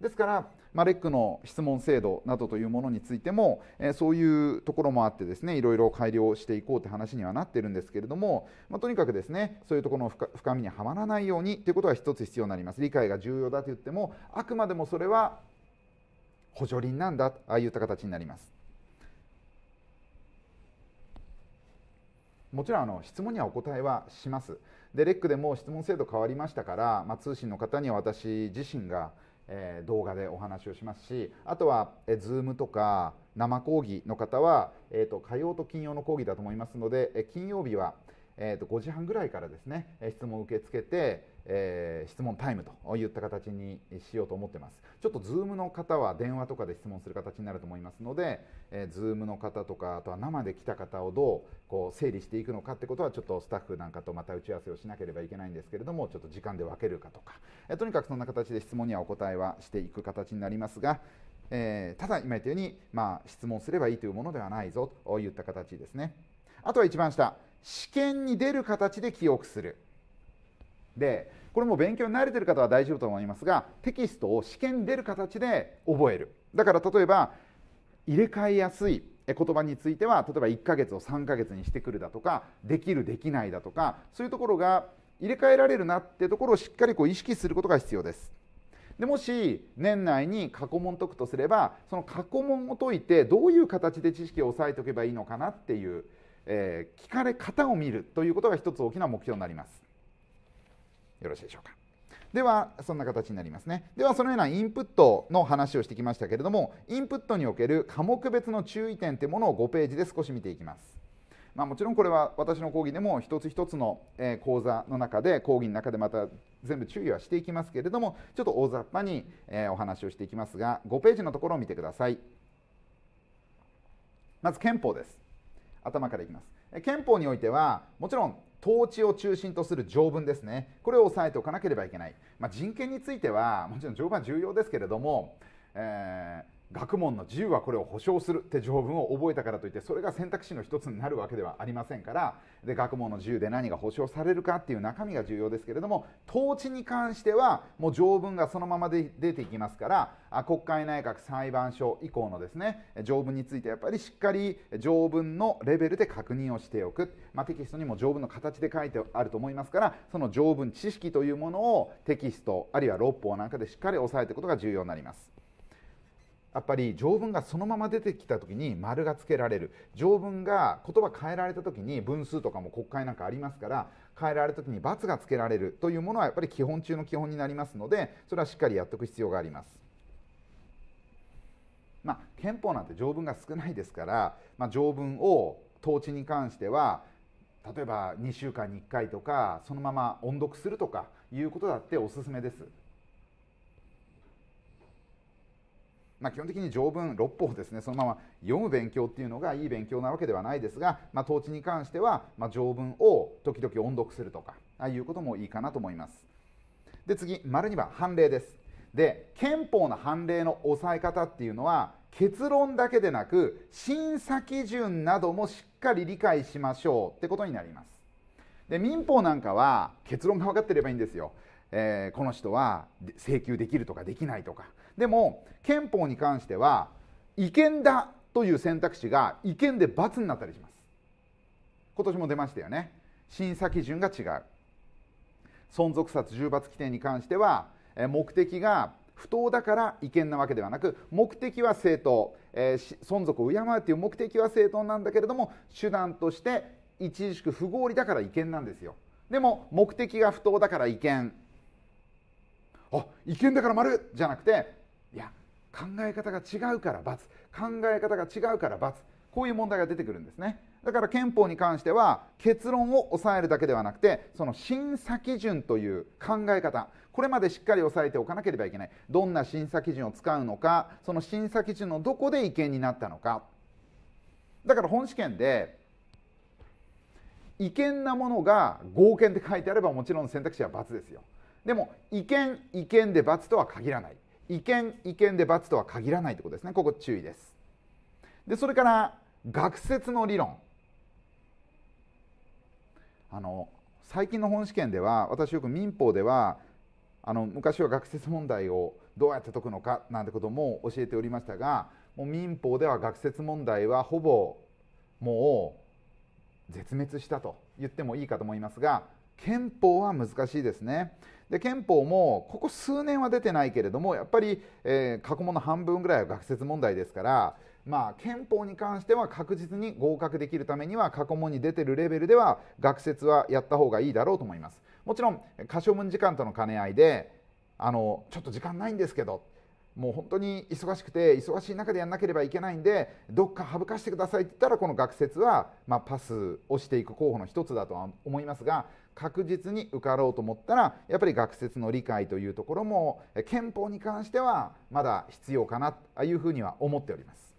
ですからまあ、レックの質問制度などというものについても、えー、そういうところもあってですねいろいろ改良していこうって話にはなってるんですけれども、まあ、とにかくですねそういうところの深みにはまらないようにということが一つ必要になります理解が重要だと言ってもあくまでもそれは補助輪なんだああいった形になりますもちろんあの質問にはお答えはしますでレックでも質問制度変わりましたから、まあ、通信の方には私自身がえー、動画でお話をしますしあとは、えー、Zoom とか生講義の方は、えーと、火曜と金曜の講義だと思いますので、えー、金曜日は、えーと、と5時半ぐらいからですね質問を受け付けてえー、質問タイムといった形にしようと思ってますちょっと Zoom の方は電話とかで質問する形になると思いますので、えー、Zoom の方とかあとは生で来た方をどうこう整理していくのかってことはちょっとスタッフなんかとまた打ち合わせをしなければいけないんですけれどもちょっと時間で分けるかとか、えー、とにかくそんな形で質問にはお答えはしていく形になりますが、えー、ただ今言ったように、まあ、質問すればいいというものではないぞといった形ですねあとは一番下試験に出る形で記憶するでこれも勉強に慣れてる方は大丈夫と思いますがテキストを試験に出る形で覚えるだから例えば入れ替えやすい言葉については例えば1ヶ月を3ヶ月にしてくるだとかできるできないだとかそういうところが入れ替えられるなっていうところをしっかりこう意識することが必要ですでもし年内に過去問解くとすればその過去問を解いてどういう形で知識を抑えておけばいいのかなっていう、えー、聞かれ方を見るということが一つ大きな目標になりますよろしいでしょうかではそんな形になりますねではそのようなインプットの話をしてきましたけれどもインプットにおける科目別の注意点というものを5ページで少し見ていきますまあ、もちろんこれは私の講義でも一つ一つの講座の中で講義の中でまた全部注意はしていきますけれどもちょっと大雑把にお話をしていきますが5ページのところを見てくださいまず憲法です頭からいきます憲法においてはもちろん統治を中心とする条文ですねこれを押さえておかなければいけない、まあ、人権についてはもちろん条文は重要ですけれども、えー学問の自由はこれを保障するって条文を覚えたからといってそれが選択肢の一つになるわけではありませんからで学問の自由で何が保障されるかっていう中身が重要ですけれども統治に関してはもう条文がそのままで出ていきますから国会内閣裁判所以降のですね条文についてやっぱりしっかり条文のレベルで確認をしておく、まあ、テキストにも条文の形で書いてあると思いますからその条文知識というものをテキストあるいは六法なんかでしっかり押さえていくことが重要になります。やっぱり条文がそのまま出てきたきに丸がつけられる条文が言葉変えられたときに分数とかも国会なんかありますから変えられるきに×がつけられるというものはやっぱり基本中の基本になりますのでそれはしっかりやっておく必要があります。まあ、憲法なんて条文が少ないですから、まあ、条文を統治に関しては例えば2週間に1回とかそのまま音読するとかいうことだっておすすめです。まあ、基本的に条文六法ですねそのまま読む勉強っていうのがいい勉強なわけではないですが、まあ、統治に関しては、ま条文を時々音読するとかああいうこともいいかなと思います。で次丸2番判例ですで憲法の判例の押さえ方っていうのは結論だけでなく審査基準などもしっかり理解しましょうってことになりますで民法なんかは結論が分かってればいいんですよ、えー、この人は請求できるとかできないとかでも憲法に関しては違憲だという選択肢が違憲で罰になったりします今年も出ましたよね審査基準が違う存続殺重罰規定に関しては目的が不当だから違憲なわけではなく目的は正当、えー、存続を敬うという目的は正当なんだけれども手段として著しく不合理だから違憲なんですよでも目的が不当だから違憲あ違憲だから丸じゃなくていや考え方が違うから×考え方が違うから×こういう問題が出てくるんですねだから憲法に関しては結論を抑えるだけではなくてその審査基準という考え方これまでしっかり押さえておかなければいけないどんな審査基準を使うのかその審査基準のどこで違憲になったのかだから本試験で違憲なものが合憲って書いてあればもちろん選択肢は×ですよでも違憲違憲で×とは限らない違憲違憲で罰とは限らないということですねここ注意ですでそれから学説の理論あの最近の本試験では私よく民法ではあの昔は学説問題をどうやって解くのかなんてことも教えておりましたがもう民法では学説問題はほぼもう絶滅したと言ってもいいかと思いますが憲法は難しいですねで憲法もここ数年は出てないけれどもやっぱり、えー、過去問の半分ぐらいは学説問題ですから、まあ、憲法に関しては確実に合格できるためには過去問に出てるレベルでは学説はやった方がいいだろうと思いますもちろん過小文時間との兼ね合いであのちょっと時間ないんですけどもう本当に忙しくて忙しい中でやんなければいけないんでどっか省かしてくださいって言ったらこの学説は、まあ、パスをしていく候補の一つだとは思いますが確実に受かろうと思ったらやっぱり学説の理解というところも憲法に関してはまだ必要かなというふうには思っております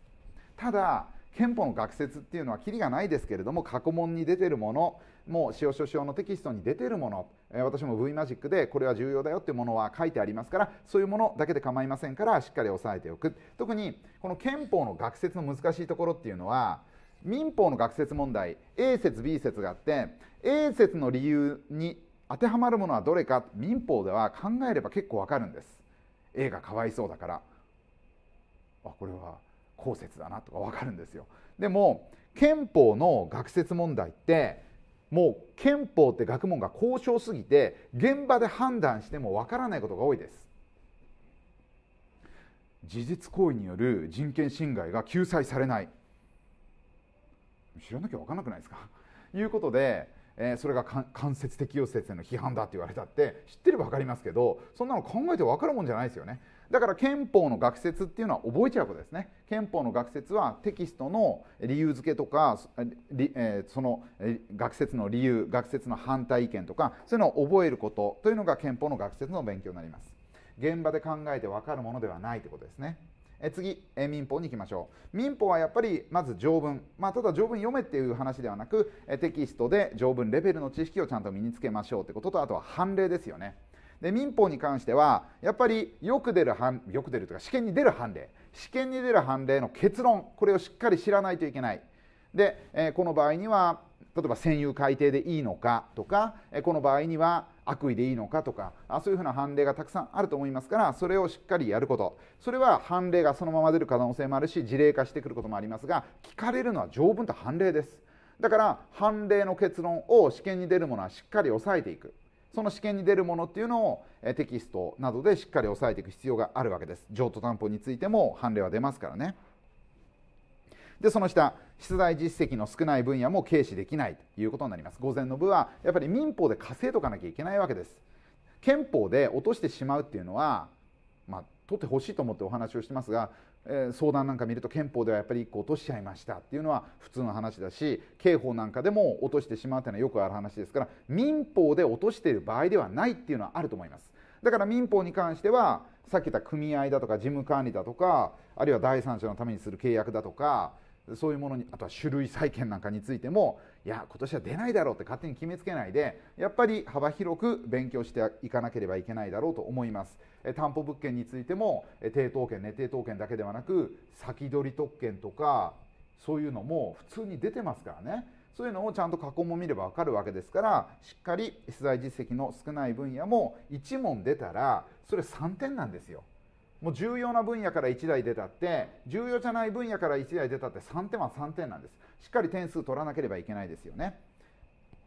ただ憲法の学説っていうのはきりがないですけれども過去問に出てるものもう塩書書のテキストに出てるもの私も V マジックでこれは重要だよっていうものは書いてありますからそういうものだけで構いませんからしっかり押さえておく特にこの憲法の学説の難しいところっていうのは民法の学説問題 A 説 B 説があって A 説の理由に当てはまるものはどれか民法では考えれば結構わかるんです A がかわいそうだからあこれは公説だなとかわかるんですよでも憲法の学説問題ってもう憲法って学問が高尚すぎて現場で判断してもわからないことが多いです事実行為による人権侵害が救済されない知らなきゃ分かんなくないですか いうことでえー、それが間接的要説への批判だって言われたって知ってれば分かりますけどそんなの考えて分かるもんじゃないですよねだから憲法の学説っていうのは覚えちゃうことですね憲法の学説はテキストの理由付けとか、えその学説の理由学説の反対意見とかそういうのを覚えることというのが憲法の学説の勉強になります現場で考えて分かるものではないということですねえ次、え民法に行きましょう民法はやっぱりまず条文、まあ、ただ条文読めっていう話ではなく、えテキストで条文レベルの知識をちゃんと身につけましょうってこととあとは判例ですよねで民法に関してはやっぱりよく出るよく出るとか試験に出る判例試験に出る判例の結論これをしっかり知らないといけないで、えこの場合には例えば占有改定でいいのかとか、えこの場合には悪意でいいのかとかあそういうふうな判例がたくさんあると思いますからそれをしっかりやることそれは判例がそのまま出る可能性もあるし事例化してくることもありますが聞かれるのは条文と判例ですだから判例の結論を試験に出るものはしっかり押さえていくその試験に出るものっていうのをテキストなどでしっかり押さえていく必要があるわけです譲渡担保についても判例は出ますからねでその下出題実績の少ない分野も軽視できないということになります午前の部はやっぱり民法で稼いとかなきゃいけないわけです憲法で落としてしまうっていうのはまあ取ってほしいと思ってお話をしてますが、えー、相談なんか見ると憲法ではやっぱり1個落としちゃいましたっていうのは普通の話だし刑法なんかでも落としてしまうというのはよくある話ですから民法で落としている場合ではないっていうのはあると思いますだから民法に関してはさっき言った組合だとか事務管理だとかあるいは第三者のためにする契約だとかそういうものにあとは種類債券なんかについてもいや今年は出ないだろうって勝手に決めつけないでやっぱり幅広く勉強していかなければいけないだろうと思います担保物件についても抵当権ね抵当権だけではなく先取り特権とかそういうのも普通に出てますからねそういうのをちゃんと過去も見れば分かるわけですからしっかり出題実績の少ない分野も1問出たらそれ3点なんですよもう重要な分野から1台出たって重要じゃない分野から1台出たって3点は3点なんですしっかり点数取らなければいけないですよね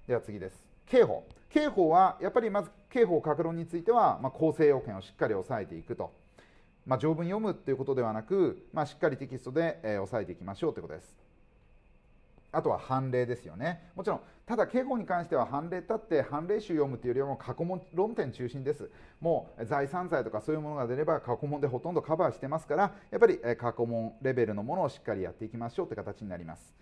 では次です刑法刑法はやっぱりまず刑法格論については、まあ、構成要件をしっかり押さえていくと、まあ、条文読むっていうことではなく、まあ、しっかりテキストで、えー、押さえていきましょうということですあとは判例ですよねもちろんただ刑法に関しては判例立って判例集読むっていうよりはもう過去問論点中心ですもう財産罪とかそういうものが出れば過去問でほとんどカバーしてますからやっぱり過去問レベルのものをしっかりやっていきましょうって形になります、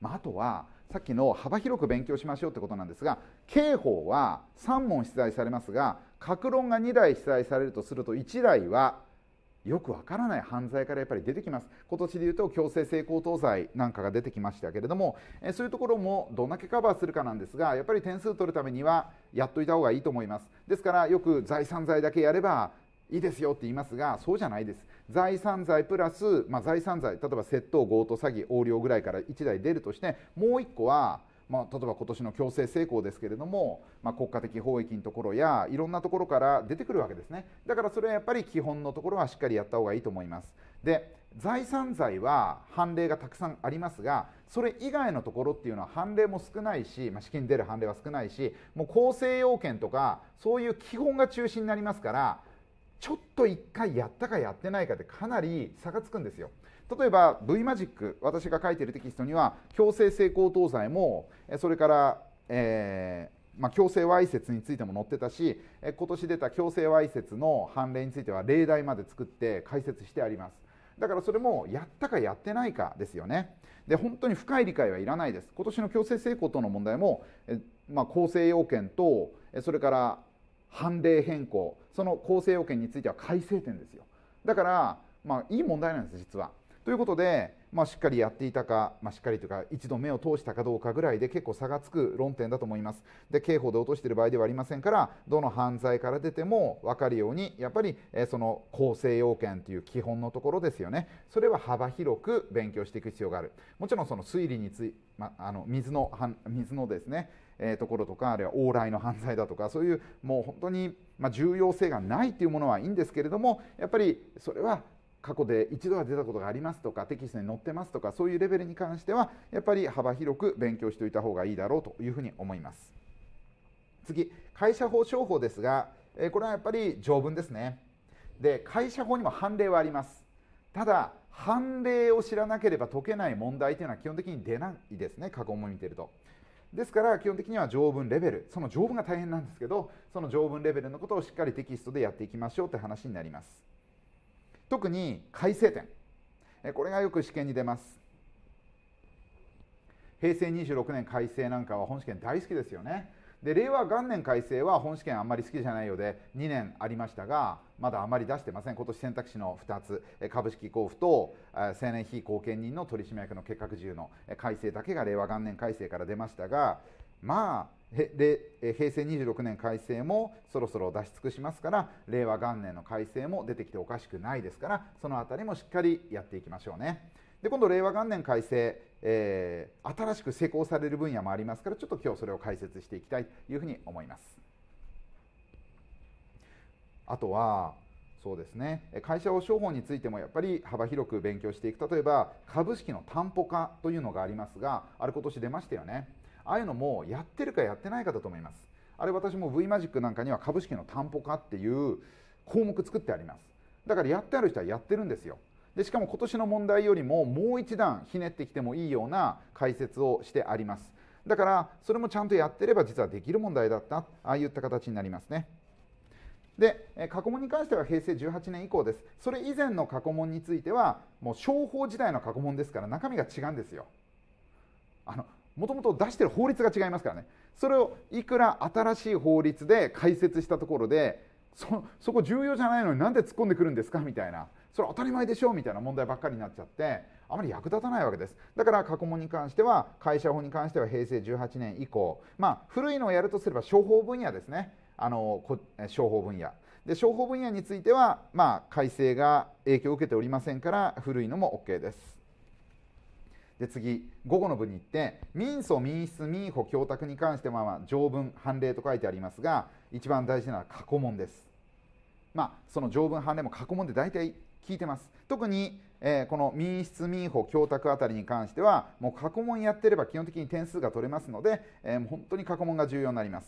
まあ、あとはさっきの幅広く勉強しましょうってことなんですが刑法は3問出題されますが各論が2台出題されるとすると1台はよくわからない犯罪からやっぱり出てきます今年でいうと強制性交等罪なんかが出てきましたけれども、えそういうところもどんだけカバーするかなんですがやっぱり点数取るためにはやっといた方がいいと思いますですからよく財産罪だけやればいいですよって言いますがそうじゃないです財産罪プラス、まあ、財産罪例えば窃盗強盗詐欺横領ぐらいから1台出るとしてもう1個はまあ、例えば今年の強制性交ですけれども、まあ、国家的法益のところやいろんなところから出てくるわけですねだからそれはやっぱり基本のところはしっかりやった方がいいと思いますで財産罪は判例がたくさんありますがそれ以外のところっていうのは判例も少ないし、まあ、資金出る判例は少ないしもう構成要件とかそういう基本が中心になりますからちょっと1回やったかやってないかでかなり差がつくんですよ。例えば V マジック私が書いているテキストには強制性交等罪もそれから、えー、まあ、強制わいせつについても載ってたし今年出た強制わいせつの判例については例題まで作って解説してありますだからそれもやったかやってないかですよねで本当に深い理解はいらないです今年の強制性交等の問題も、まあ、構成要件とそれから判例変更その構成要件については改正点ですよだからまあいい問題なんです実はということで、まあ、しっかりやっていたか、まあ、しっかりというか一度目を通したかどうかぐらいで結構差がつく論点だと思いますで刑法で落としている場合ではありませんからどの犯罪から出ても分かるようにやっぱり、えー、その構成要件という基本のところですよねそれは幅広く勉強していく必要があるもちろんその推理について、ま、あの水の水のですねえー、ところとかあるいは往来の犯罪だとかそういうもう本当に、まあ、重要性がないというものはいいんですけれどもやっぱりそれは過去で一度は出たことがありますとかテキストに載ってますとかそういうレベルに関してはやっぱり幅広く勉強しておいた方がいいだろうというふうに思います次会社法商法ですがこれはやっぱり条文ですねで会社法にも判例はありますただ判例を知らなければ解けない問題というのは基本的に出ないですね過去も見てるとですから基本的には条文レベルその条文が大変なんですけどその条文レベルのことをしっかりテキストでやっていきましょうって話になります特に改正点これがよく試験に出ます平成26年改正なんかは本試験大好きですよねで令和元年改正は本試験あんまり好きじゃないようで2年ありましたがまだあまり出してません今年選択肢の2つ株式交付と成年非後見人の取締役の結核自由の改正だけが令和元年改正から出ましたがまあで平成26年改正もそろそろ出し尽くしますから令和元年の改正も出てきておかしくないですからその辺りもしっかりやっていきましょうね。で今度令和元年改正、えー、新しく施行される分野もありますからちょっと今日それを解説していきたいというふうに思います。あとはそうですね会社を商法についてもやっぱり幅広く勉強していく例えば株式の担保化というのがありますがあれ今年出ましたよね。ああいうのもやってるかやってないかだと思いますあれ私も V マジックなんかには株式の担保化っていう項目作ってありますだからやってある人はやってるんですよでしかも今年の問題よりももう一段ひねってきてもいいような解説をしてありますだからそれもちゃんとやってれば実はできる問題だったああいった形になりますねで過去問に関しては平成18年以降ですそれ以前の過去問についてはもう商法時代の過去問ですから中身が違うんですよあのもともと出してる法律が違いますからねそれをいくら新しい法律で解説したところでそそこ重要じゃないのになんで突っ込んでくるんですかみたいなそれ当たり前でしょみたいな問題ばっかりになっちゃってあまり役立たないわけですだから過去問に関しては会社法に関しては平成18年以降まあ古いのをやるとすれば商法分野ですねあの商法分野で商法分野については、まあ、改正が影響を受けておりませんから古いのも OK です。で次午後の部に行って民訴民質民法教託に関してはまあ条文判例と書いてありますが一番大事なのは過去問ですまあその条文判例も過去問で大体聞いてます特に、えー、この民質民法教託あたりに関してはもう過去問やってれば基本的に点数が取れますので、えー、本当に過去問が重要になります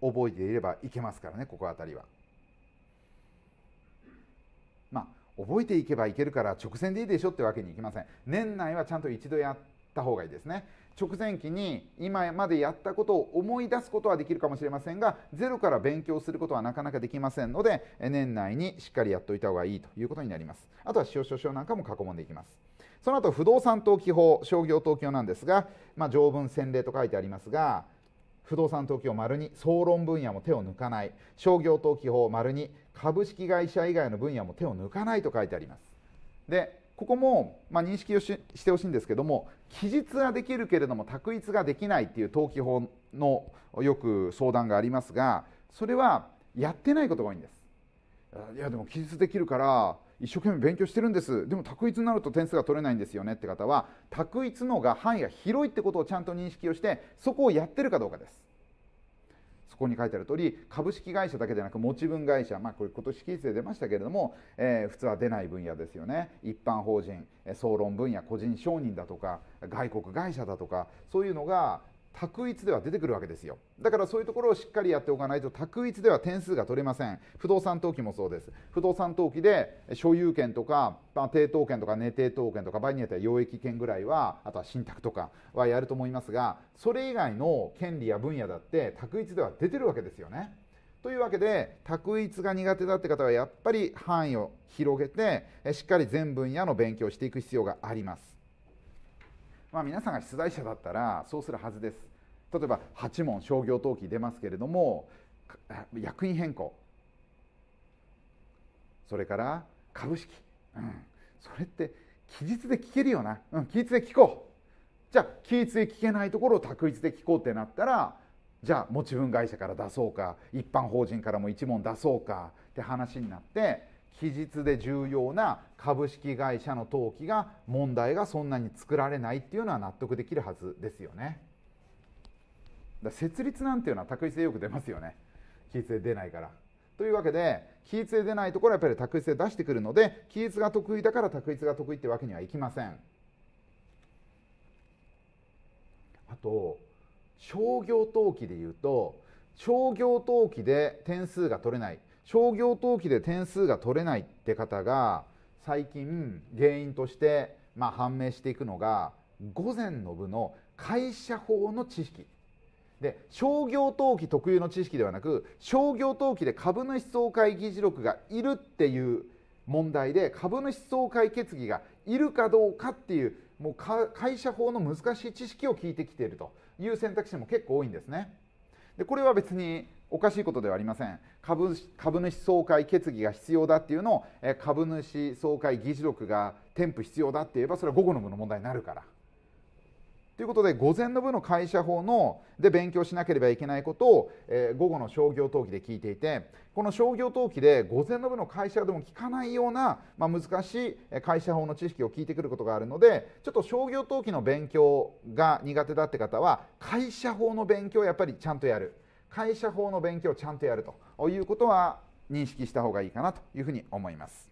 覚えていればいけますからねここあたりはまあ覚えていけばいけるから直線でいいでしょってわけにいきません年内はちゃんと一度やった方がいいですね直前期に今までやったことを思い出すことはできるかもしれませんがゼロから勉強することはなかなかできませんので年内にしっかりやっておいた方がいいということになりますあとは使用証書なんかも囲んでいきますその後不動産登記法商業登記法なんですが、まあ、条文洗礼と書いてありますが不動産登記を丸に総論分野も手を抜かない商業登記法丸に株式会社以外の分野も手を抜かないと書いてありますでここも、まあ、認識をしてほしいんですけども記述はできるけれども択一ができないっていう登記法のよく相談がありますがそれはやってないことが多いんですいやでも記述できるから一生懸命勉強してるんですでも択一になると点数が取れないんですよねって方は択一のが範囲が広いってことをちゃんと認識をしてそこをやってるかどうかですそこに書いてある通り株式会社だけでなく持ち分会社まあこれ今年記事で出ましたけれども、えー、普通は出ない分野ですよね一般法人総論分野個人承認だとか外国会社だとかそういうのが択一では出てくるわけですよだからそういうところをしっかりやっておかないと択一では点数が取れません不動産登記もそうです不動産登記で所有権とか、まあ、抵当権とか寝抵当権とか場合によっては養益権ぐらいはあとは信託とかはやると思いますがそれ以外の権利や分野だって択一では出てるわけですよねというわけで択一が苦手だって方はやっぱり範囲を広げてしっかり全分野の勉強をしていく必要がありますまあ皆さんが出題者だったらそうするはずです例えば8問商業登記出ますけれども役員変更それから株式、うん、それって期日で聞けるよな、うん、期日で聞こうじゃあ期日で聞けないところを択一で聞こうってなったらじゃあ持ち分会社から出そうか一般法人からも1問出そうかって話になって期日で重要な株式会社の登記が問題がそんなに作られないっていうのは納得できるはずですよね。だ設立なんていうのは択一性よく出ますよね起立で出ないからというわけで気立で出ないところはやっぱり択一性出してくるので気立が得意だから択一が得意ってわけにはいきませんあと商業登記でいうと商業登記で点数が取れない商業登記で点数が取れないって方が最近原因としてまあ判明していくのが午前の部の会社法の知識で商業登記特有の知識ではなく商業登記で株主総会議事録がいるっていう問題で株主総会決議がいるかどうかっていうもう会社法の難しい知識を聞いてきているという選択肢も結構多いんですねでこれは別におかしいことではありません株株主総会決議が必要だっていうのを株主総会議事録が添付必要だって言えばそれは午後の部の問題になるからということで午前の部の会社法ので勉強しなければいけないことを、えー、午後の商業登記で聞いていてこの商業登記で午前の部の会社でも聞かないような、まあ、難しい会社法の知識を聞いてくることがあるのでちょっと商業登記の勉強が苦手だって方は会社法の勉強をやっぱりちゃんとやる会社法の勉強をちゃんとやるということは認識した方がいいかなというふうに思います。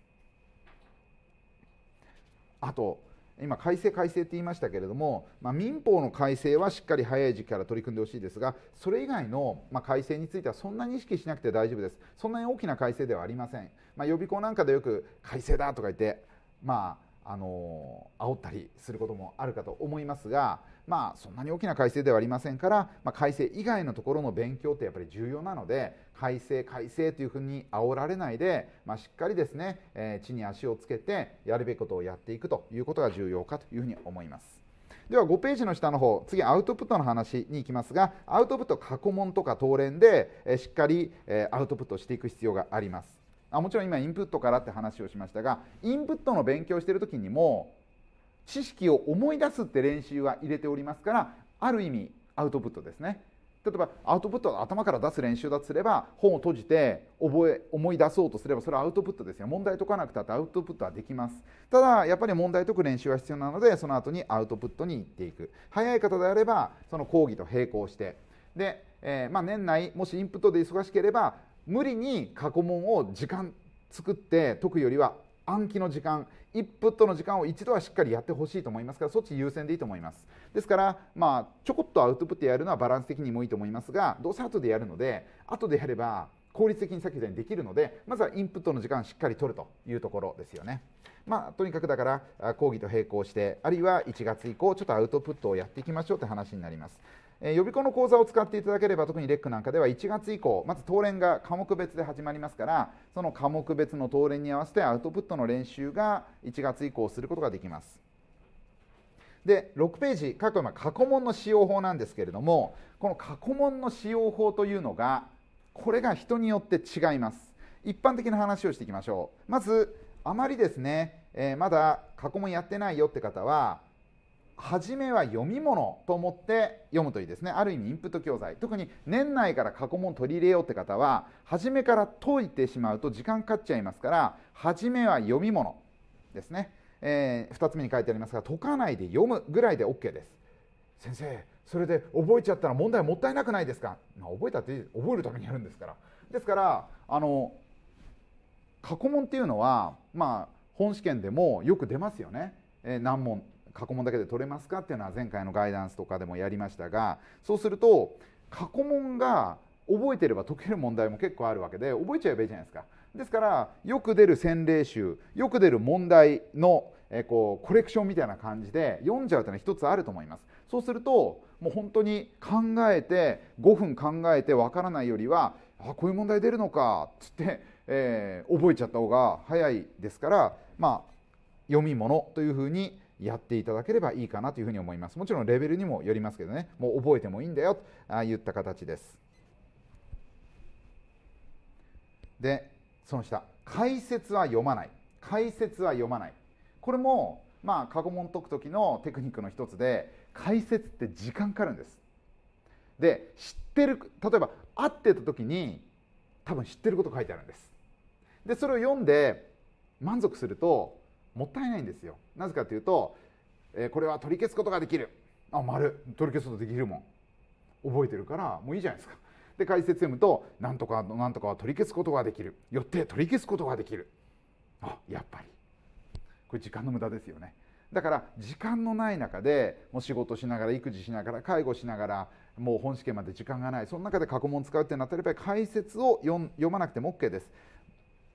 あと今、改正、改正って言いましたけれども、まあ、民法の改正はしっかり早い時期から取り組んでほしいですが、それ以外の、まあ、改正についてはそんなに意識しなくて大丈夫です、そんなに大きな改正ではありません、まあ、予備校なんかでよく改正だとか言って、まああの煽ったりすることもあるかと思いますが、まあ、そんなに大きな改正ではありませんから、まあ、改正以外のところの勉強ってやっぱり重要なので改正改正というふうに煽られないで、まあ、しっかりですね、えー、地に足をつけてやるべきことをやっていくということが重要かというふうに思います。では5ページの下の方次アウトプットの話に行きますがアウトプット過去問とか答練で、えしっかり、えー、アウトプットしていく必要がありますあもちろん今インプットからって話をしましたがインプットの勉強している時にも知識を思い出すって練習は入れておりますからある意味アウトプットですね例えばアウトプットを頭から出す練習だとすれば本を閉じて覚え思い出そうとすればそれはアウトプットですよ問題解かなくたってアウトプットはできますただやっぱり問題解く練習は必要なのでその後にアウトプットに行っていく早い方であればその講義と並行してで、えー、まあ、年内もしインプットで忙しければ無理に過去問を時間作って解くよりは暗記の時間インプットの時間を一度はしっかりやってほしいと思いますからそっち優先でいいと思いますですから、まあ、ちょこっとアウトプットやるのはバランス的にもいいと思いますがどうせ後でやるので後でやれば効率的にさっきにできるのでまずはインプットの時間をしっかり取るというところですよね。まあ、とにかくだから講義と並行してあるいは1月以降ちょっとアウトプットをやっていきましょうって話になります。え予備校の講座を使っていただければ特にレックなんかでは1月以降まず当練が科目別で始まりますからその科目別の当練に合わせてアウトプットの練習が1月以降することができます。で6ページ過去今過去問の使用法なんですけれどもこの過去問の使用法というのがこれが人によって違います一般的な話をしていきましょうまずあまりですね、えー、まだ過去問やってないよって方は初めは読み物と思って読むといいですねある意味インプット教材特に年内から過去問取り入れようって方は初めから解いてしまうと時間かかっちゃいますから初めは読み物ですね、えー、2つ目に書いてありますが解かないで読むぐらいで OK です先生それで覚えちゃったら問題もったいなくないですか、まあ、覚えたって覚えるためにやるんですからですからあの過去問っていうのはまあ本試験でもよく出ますよね、えー、難問過去問だけで取れますかっていうのは前回のガイダンスとかでもやりましたがそうすると過去問が覚えてれば解ける問題も結構あるわけで覚えちゃえばいいじゃないですか。ですからよく出る洗礼集よく出る問題のえこうコレクションみたいな感じで読んじゃうというのは一つあると思いますそうするともう本当に考えて5分考えてわからないよりはあこういう問題出るのかっつって、えー、覚えちゃった方が早いですからまあ読み物というふうにやっていただければいいかなというふうに思いますもちろんレベルにもよりますけどねもう覚えてもいいんだよといった形ですでその下解説は読まない解説は読まないこれもまあ過去問解く時のテクニックの一つで解説って時間かかるんですで知ってる例えば会ってた時に多分知ってること書いてあるんですでそれを読んで満足するともったいないんですよなぜかというと、えー、これは取り消すことができるあ丸取り消すことできるもん覚えてるからもういいじゃないですかで解説読むと「なんとかなんとかは取り消すことができる」「よって取り消すことができる」あやっぱりこれ時間の無駄ですよねだから時間のない中でもう仕事しながら育児しながら介護しながらもう本試験まで時間がないその中で過去問使うってなったらやっぱり解説を読まなくても OK です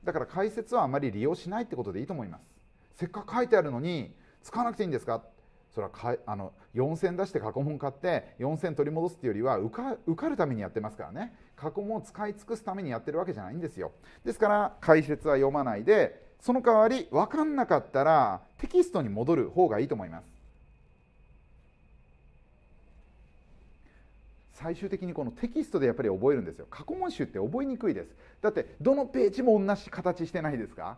だから解説はあまり利用しないってことでいいと思いますせっかく書いてあるのに使わなくていいんですかそれはかあの4戦出して過去問買って4戦取り戻すっていうよりは受か受かるためにやってますからね過去問を使い尽くすためにやってるわけじゃないんですよですから解説は読まないでその代わり分かんなかったらテキストに戻る方がいいと思います最終的にこのテキストでやっぱり覚えるんですよ過去問集って覚えにくいですだってどのページも同じ形してないですか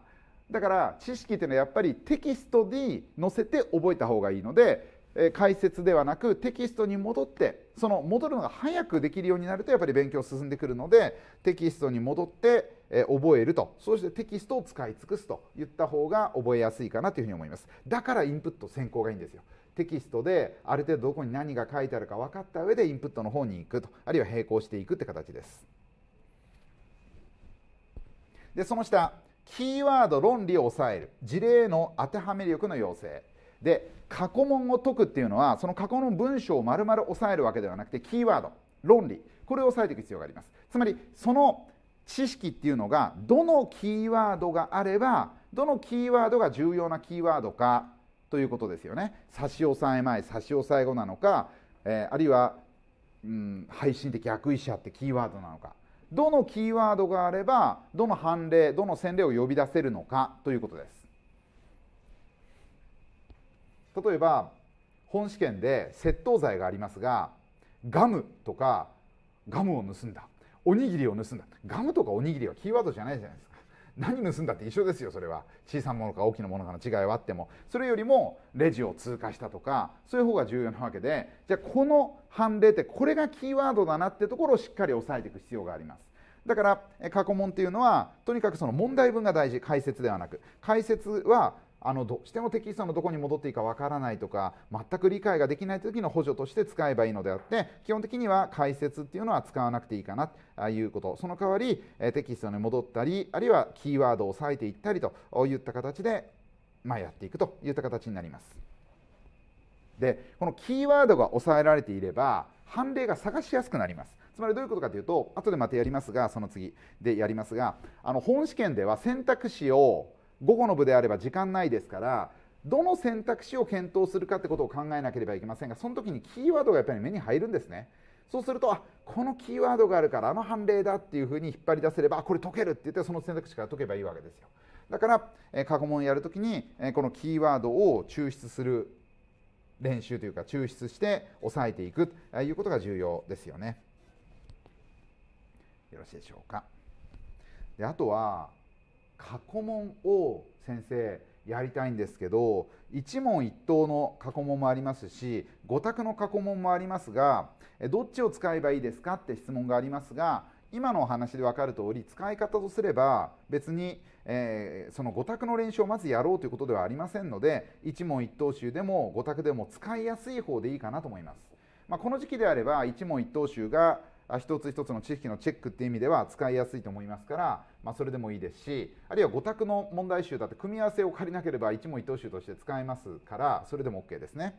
だから知識っていうのはやっぱりテキストに載せて覚えた方がいいので、え解説ではなくテキストに戻ってその戻るのが早くできるようになるとやっぱり勉強進んでくるのでテキストに戻って、え覚えるとそしてテキストを使い尽くすといった方が覚えやすいかなというふうに思いますだからインプット先行がいいんですよテキストである程度どこに何が書いてあるか分かった上でインプットの方に行くとあるいは並行していくって形ですでその下キーワード論理を抑える事例の当てはめ力の要請で過去問を解くっていうのはその過去の文章を丸々押さえるわけではなくてキーワード論理これを押さえていく必要がありますつまりその知識っていうのがどのキーワードがあればどのキーワードが重要なキーワードかということですよね差し押さえ前差し押さえ後なのか、えー、あるいは、うん、配信的逆位者ってキーワードなのかどのキーワードがあればどの判例どの洗礼を呼び出せるのかということです例えば本試験で窃盗罪がありますがガムとかガムを盗んだおにぎりを盗んだガムとかおにぎりはキーワードじゃないじゃないですか何盗んだって一緒ですよそれは小さなものか大きなものかの違いはあってもそれよりもレジを通過したとかそういう方が重要なわけでじゃあこの判例ってこれがキーワードだなってところをしっかり押さえていく必要がありますだから過去問っていうのはとにかくその問題文が大事解説ではなく解説はあのどうしてもテキストのどこに戻っていいかわからないとか全く理解ができない時の補助として使えばいいのであって基本的には解説っていうのは使わなくていいかなということその代わりテキストに戻ったりあるいはキーワードを押さえていったりといった形で、まあ、やっていくといった形になります。でこのキーワードが抑えられていれば判例が探しやすくなります。つまりどういうことかというと後でまたやりますがその次でやりますがあの本試験では選択肢を午後の部であれば時間ないですからどの選択肢を検討するかってことを考えなければいけませんがその時にキーワードがやっぱり目に入るんですねそうするとあこのキーワードがあるからあの判例だっていうふうに引っ張り出せればこれ解けるって言ってその選択肢から解けばいいわけですよだから、え過去問やるときに、えこのキーワードを抽出する練習というか抽出して抑えていくということが重要ですよねよろしいでしょうかであとは過去問を先生やりたいんですけど一問一答の過去問もありますし5択の過去問もありますがどっちを使えばいいですかって質問がありますが今のお話で分かるとおり使い方とすれば別に、えー、その5択の練習をまずやろうということではありませんので一問一答集でも5択でも使いやすい方でいいかなと思います。まあ、この時期であれば一問一答集が一つ一つの知識のチェックっていう意味では使いやすいと思いますから、まあ、それでもいいですしあるいは5択の問題集だって組み合わせを借りなければ一問一答集として使えますからそれでも OK ですね、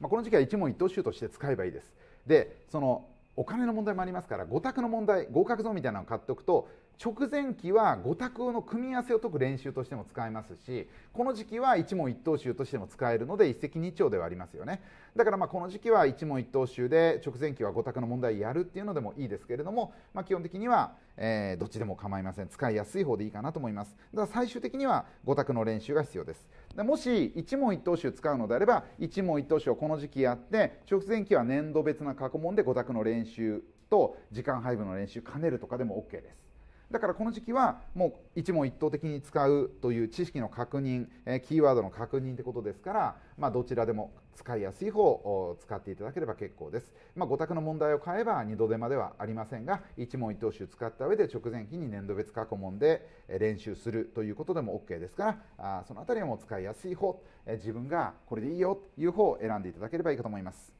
まあ、この時期は一問一答集として使えばいいですでそのお金の問題もありますから5択の問題合格ゾーンみたいなのを買っておくと直前期は五択の組み合わせを解く練習としても使えますしこの時期は一問一答集としても使えるので一石二鳥ではありますよねだからまあこの時期は一問一答集で直前期は五択の問題やるっていうのでもいいですけれども、まあ、基本的には、えどっちでも構いません使いやすい方でいいかなと思いますだから最終的には五択の練習が必要ですもし一問一答集使うのであれば一問一答集をこの時期やって直前期は年度別な過去問で五択の練習と時間配分の練習兼ねるとかでも OK ですだからこの時期はもう一問一答的に使うという知識の確認、えキーワードの確認ってことですから、まあ、どちらでも使いやすい方を使っていただければ結構です、まあ、5択の問題を買えば2度手間ではありませんが一問一答集使った上で直前期に年度別過去問で練習するということでも OK ですからあその辺りはもう使いやすい方、え自分がこれでいいよという方を選んでいただければいいかと思います。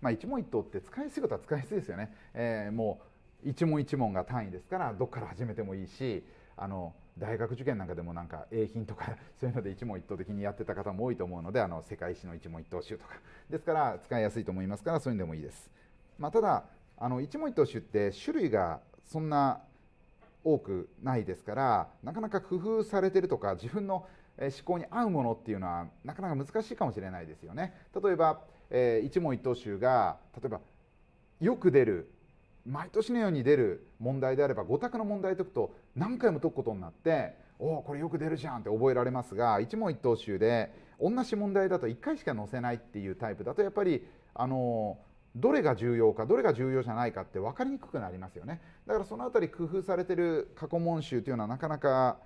まあ、一問一答って使いやすいことは使いやすいですよね、えー、もう一問一問が単位ですからどっから始めてもいいしあの大学受験なんかでもなんか A 品とか そういうので一問一答的にやってた方も多いと思うのであの世界史の一問一答集とかですから使いやすいと思いますからそういうのでもいいです、まあ、ただあの一問一答集って種類がそんな多くないですからなかなか工夫されてるとか自分の思考に合うものっていうのはなかなか難しいかもしれないですよね例えば、えー、一問一答集が例えばよく出る毎年のように出る問題であれば5択の問題解くと何回も解くことになっておおこれよく出るじゃんって覚えられますが一問一答集で同じ問題だと1回しか載せないっていうタイプだとやっぱりあのどれが重要かどれが重要じゃないかって分かりにくくなりますよねだからその辺り工夫されてる過去問集というのはなかなか、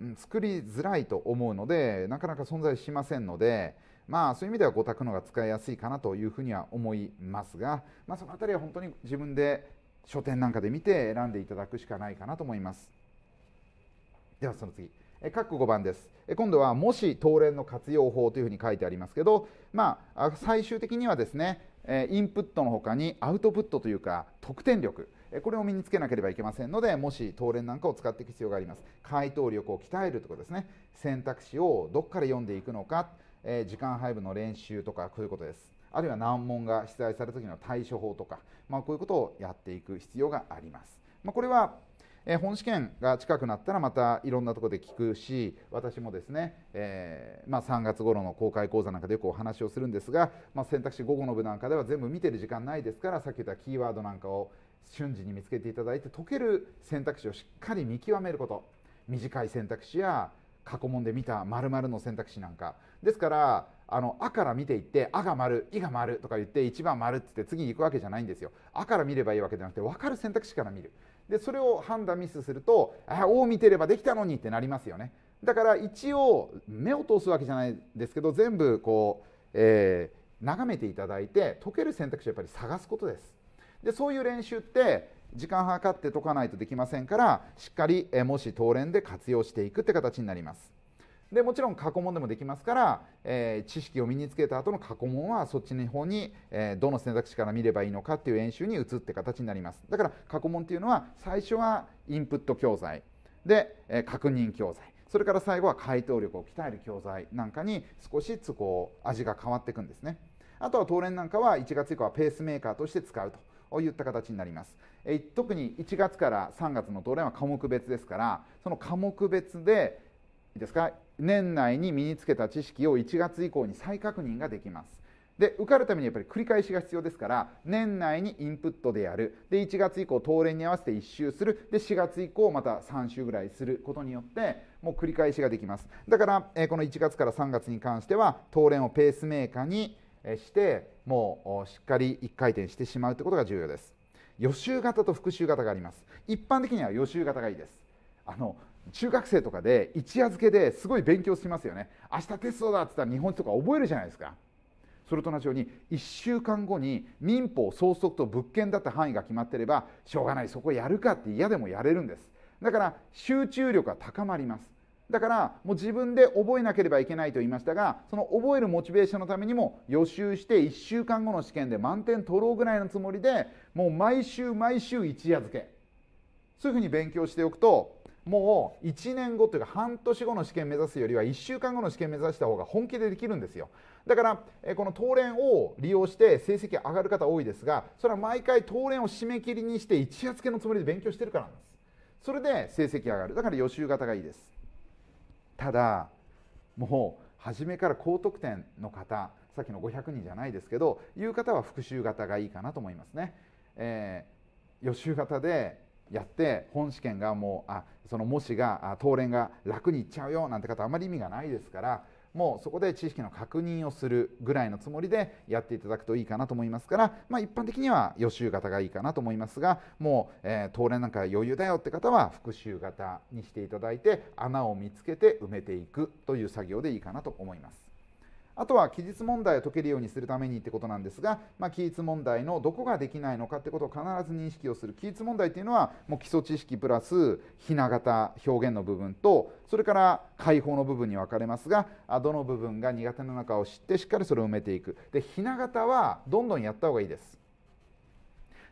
うん、作りづらいと思うのでなかなか存在しませんのでまあそういう意味では5択のが使いやすいかなというふうには思いますが、まあ、その辺りは本当に自分で書店なんかで見て選んでいただくしかないかなと思いますではその次え括弧5番ですえ今度はもし当連の活用法というふうに書いてありますけど、まあ、最終的にはですねインプットのほかにアウトプットというか得点力これを身につけなければいけませんのでもし当連なんかを使っていく必要があります回答力を鍛えるとかですね選択肢をどこから読んでいくのかえー、時間配分の練習とかこういうことですあるいは難問が出題された時の対処法とか、まあ、こういうことをやっていく必要があります、まあ、これはえ本試験が近くなったらまたいろんなところで聞くし私もですね、えー、まあ、3月頃の公開講座なんかでよくお話をするんですが、まあ、選択肢午後の部なんかでは全部見てる時間ないですからさっき言ったキーワードなんかを瞬時に見つけていただいて解ける選択肢をしっかり見極めること短い選択肢や過去問で見た〇〇の選択肢なんかですからあの「あ」から見ていって「あ」が丸「い」が丸とか言って1番丸っつって次に行くわけじゃないんですよ「あ」から見ればいいわけじゃなくて分かる選択肢から見るでそれを判断ミスすると「あ」を見てればできたのにってなりますよねだから一応目を通すわけじゃないですけど全部こう、えー、眺めていただいて解ける選択肢をやっぱり探すことですでそういう練習って時間計って解かないとできませんからしっかりもし当連で活用していくって形になりますでもちろん過去問でもできますから、えー、知識を身につけた後の過去問はそっちの方に、えー、どの選択肢から見ればいいのかっていう演習に移って形になりますだから過去問っていうのは最初はインプット教材で、えー、確認教材それから最後は回答力を鍛える教材なんかに少しずつこう味が変わっていくんですねあとは当連なんかは1月以降はペースメーカーとして使うといった形になります特に1月から3月の東連は科目別ですからその科目別でいいですか年内に身につけた知識を1月以降に再確認ができます。で受かるためにやっぱり繰り返しが必要ですから年内にインプットでやるで1月以降東連に合わせて1周するで4月以降また3周ぐらいすることによってもう繰り返しができますだから、この1月から3月に関しては東連をペースメーカーにしてもうしっかり1回転してしまうということが重要です予習型と復習型があります一般的には予習型がいいですあの中学生とかで一夜漬けですごい勉強しますよね明日テストだって言ったら日本人とか覚えるじゃないですかそれと同じように1週間後に民法総則と物件だった範囲が決まってればしょうがないそこやるかって嫌でもやれるんですだから集中力が高まりますだからもう自分で覚えなければいけないと言いましたがその覚えるモチベーションのためにも予習して1週間後の試験で満点取ろうぐらいのつもりでもう毎週毎週一夜漬けそういうふうに勉強しておくともう1年後というか半年後の試験目指すよりは1週間後の試験目指した方が本気でできるんですよだからこの当連を利用して成績上がる方多いですがそれは毎回当連を締め切りにして一夜漬けのつもりで勉強してるからなんですそれで成績上がるだから予習型がいいですただもう初めから高得点の方さっきの500人じゃないですけどいう方は復習型がいいかなと思いますね、えー、予習型でやって本試験がもうあその模試が答練が楽にいっちゃうよなんて方あまり意味がないですからもうそこで知識の確認をするぐらいのつもりでやっていただくといいかなと思いますから、まあ、一般的には予習型がいいかなと思いますがもう、えー、東連なんか余裕だよって方は復習型にしていただいて穴を見つけて埋めていくという作業でいいかなと思います。あとは期日問題を解けるようにするためにってことなんですが、まあ、期日問題のどこができないのかってことを必ず認識をする期日問題っていうのはもう基礎知識プラスひな形表現の部分とそれから解放の部分に分かれますがどの部分が苦手なのかを知ってしっかりそれを埋めていくでひな形はどんどんやった方がいいです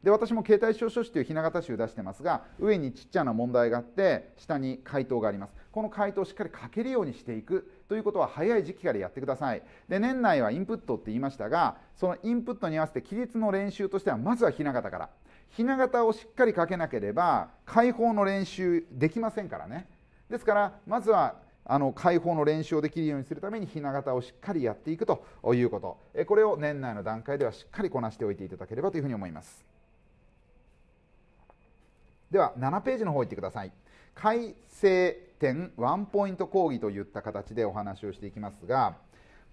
で私も携帯証書士というひな形集出してますが上にちっちゃな問題があって下に回答がありますこの回答をしっかり書けるようにしていくということは早い時期からやってくださいで年内はインプットって言いましたがそのインプットに合わせて規律の練習としてはまずは雛形から雛形をしっかりかけなければ解放の練習できませんからねですからまずはあの解放の練習をできるようにするために雛形をしっかりやっていくということこれを年内の段階ではしっかりこなしておいていただければというふうに思いますでは7ページの方行ってください改正点ワンポイント講義といった形でお話をしていきますが、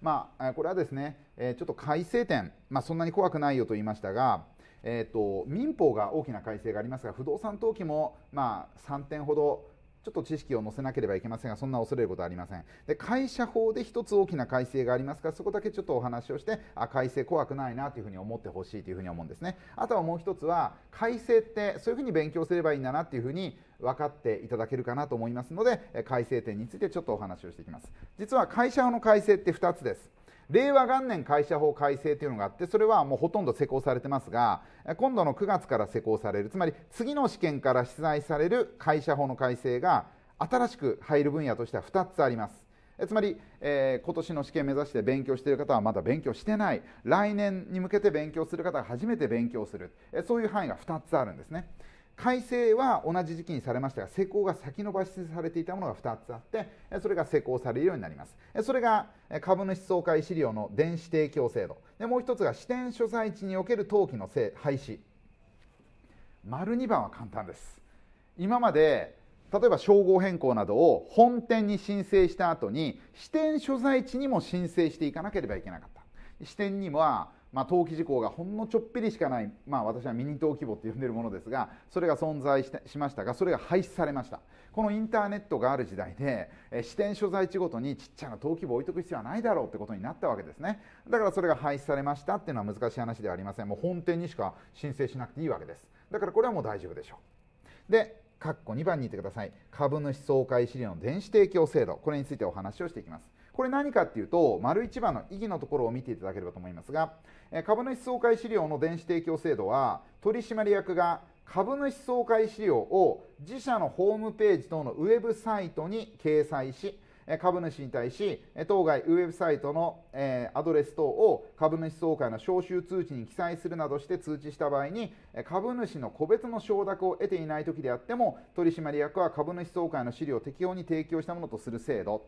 まあ、これはですね、えちょっと改正点、まあ、そんなに怖くないよと言いましたが、えーと民法が大きな改正がありますが不動産登記もまあ3点ほどちょっと知識を載せなければいけませんが、そんな恐れることはありません。で、会社法で一つ大きな改正がありますから、そこだけちょっとお話をして、あ、改正怖くないなというふうに思ってほしいというふうに思うんですね。あとはもう一つは、改正ってそういうふうに勉強すればいいんだなっていうふうに分かっていただけるかなと思いますので、改正点についてちょっとお話をしていきます。実は会社法の改正って2つです。令和元年会社法改正というのがあってそれはもうほとんど施行されてますが今度の9月から施行されるつまり次の試験から出題される会社法の改正が新しく入る分野としては2つありますつまり、えー、今年の試験目指して勉強している方はまだ勉強してない来年に向けて勉強する方は初めて勉強する、えそういう範囲が2つあるんですね改正は同じ時期にされましたが施行が先延ばしされていたものが2つあってそれが施行されるようになりますそれが株主総会資料の電子提供制度でもう1つが支店所在地における登記の廃止丸2番は簡単です今まで例えば称号変更などを本店に申請した後に支店所在地にも申請していかなければいけなかった支店にはまあ、投機事項がほんのちょっぴりしかない、まあ、私はミニ投機簿と呼んでいるものですがそれが存在しましたがそれが廃止されましたこのインターネットがある時代で、え支店所在地ごとにちっちゃな登記簿置いとく必要はないだろうってことになったわけですねだからそれが廃止されましたっていうのは難しい話ではありませんもう本店にしか申請しなくていいわけですだからこれはもう大丈夫でしょうで括弧2番にいてください株主総会資料の電子提供制度これについてお話をしていきますこれ何かっていうと、丸一番の意義のところを見ていただければと思いますが、株主総会資料の電子提供制度は、取締役が株主総会資料を自社のホームページ等のウェブサイトに掲載し、株主に対し当該ウェブサイトのアドレス等を株主総会の招集通知に記載するなどして通知した場合に株主の個別の承諾を得ていないときであっても取締役は株主総会の資料を適用に提供したものとする制度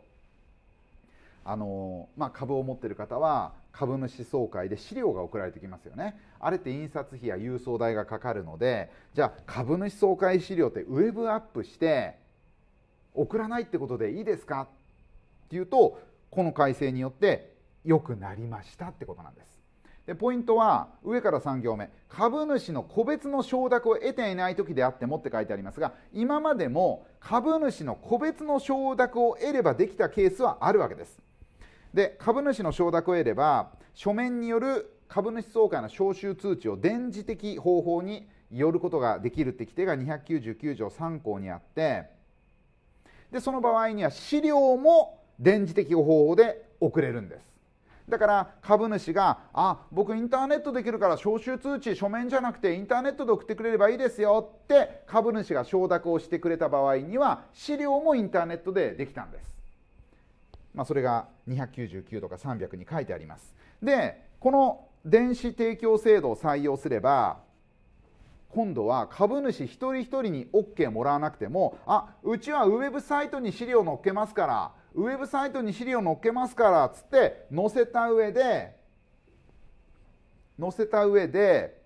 あのまあ、株を持ってる方は株主総会で資料が送られてきますよねあれって印刷費や郵送代がかかるのでじゃあ株主総会資料ってウェブアップして送らないってことでいいですかっていうとこの改正によって良くなりましたってことなんですでポイントは上から3行目株主の個別の承諾を得ていない時であってもって書いてありますが今までも株主の個別の承諾を得ればできたケースはあるわけですで株主の承諾を得れば書面による株主総会の招集通知を電磁的方法によることができるって規定が299条3項にあってでその場合には資料も電磁的方法で送れるんですだから株主が「あ僕インターネットできるから招集通知書面じゃなくてインターネットで送ってくれればいいですよ」って株主が承諾をしてくれた場合には資料もインターネットでできたんですまあ、それが299とか300に書いてありますでこの電子提供制度を採用すれば今度は株主一人一人に OK もらわなくてもあうちはウェブサイトに資料載っけますからウェブサイトに資料載っけますからっつって載せた上で載せた上で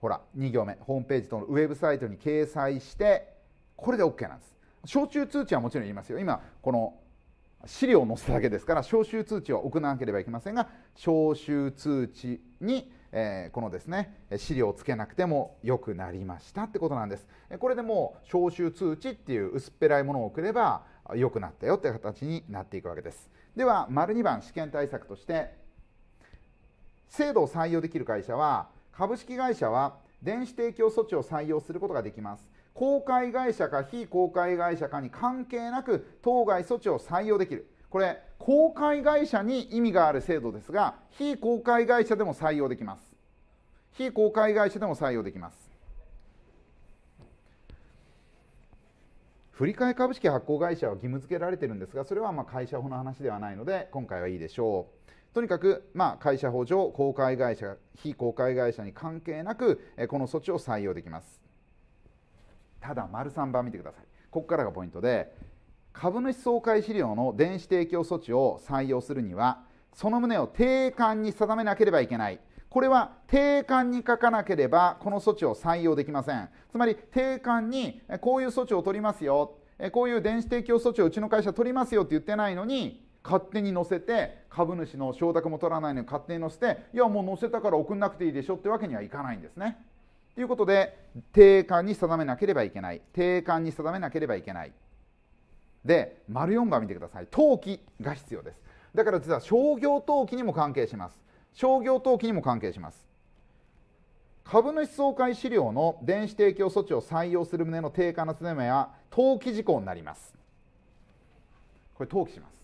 ほら2行目ホームページとのウェブサイトに掲載してこれで OK なんです。招集通知はもちろん言いますよ今この資料を載せただけですから招集通知は送らなければいけませんが招集通知に、えー、このですね資料をつけなくてもよくなりましたってことなんですこれでもう招集通知っていう薄っぺらいものを送れば良くなったよって形になっていくわけですでは丸2番試験対策として制度を採用できる会社は株式会社は電子提供措置を採用することができます公開会社か非公開会社かに関係なく当該措置を採用できるこれ公開会社に意味がある制度ですが非公開会社でも採用できます非公開会社でも採用できます振替株式発行会社は義務付けられてるんですがそれはまあ会社法の話ではないので今回はいいでしょうとにかくまあ会社法上公開会社非公開会社に関係なくこの措置を採用できますただ丸3番見てくださいここからがポイントで株主総会資料の電子提供措置を採用するにはその旨を定款に定めなければいけないこれは定款に書かなければこの措置を採用できませんつまり定款にこういう措置を取りますよこういう電子提供措置をうちの会社取りますよって言ってないのに勝手に載せて株主の承諾も取らないのに勝手に載せていやもう載せたから送んなくていいでしょってわけにはいかないんですねということで定款に定めなければいけない定款に定めなければいけないで丸4番見てください登記が必要ですだから実は商業登記にも関係します商業登記にも関係します株主総会資料の電子提供措置を採用する旨の定款の定めは登記事項になりますこれ登記します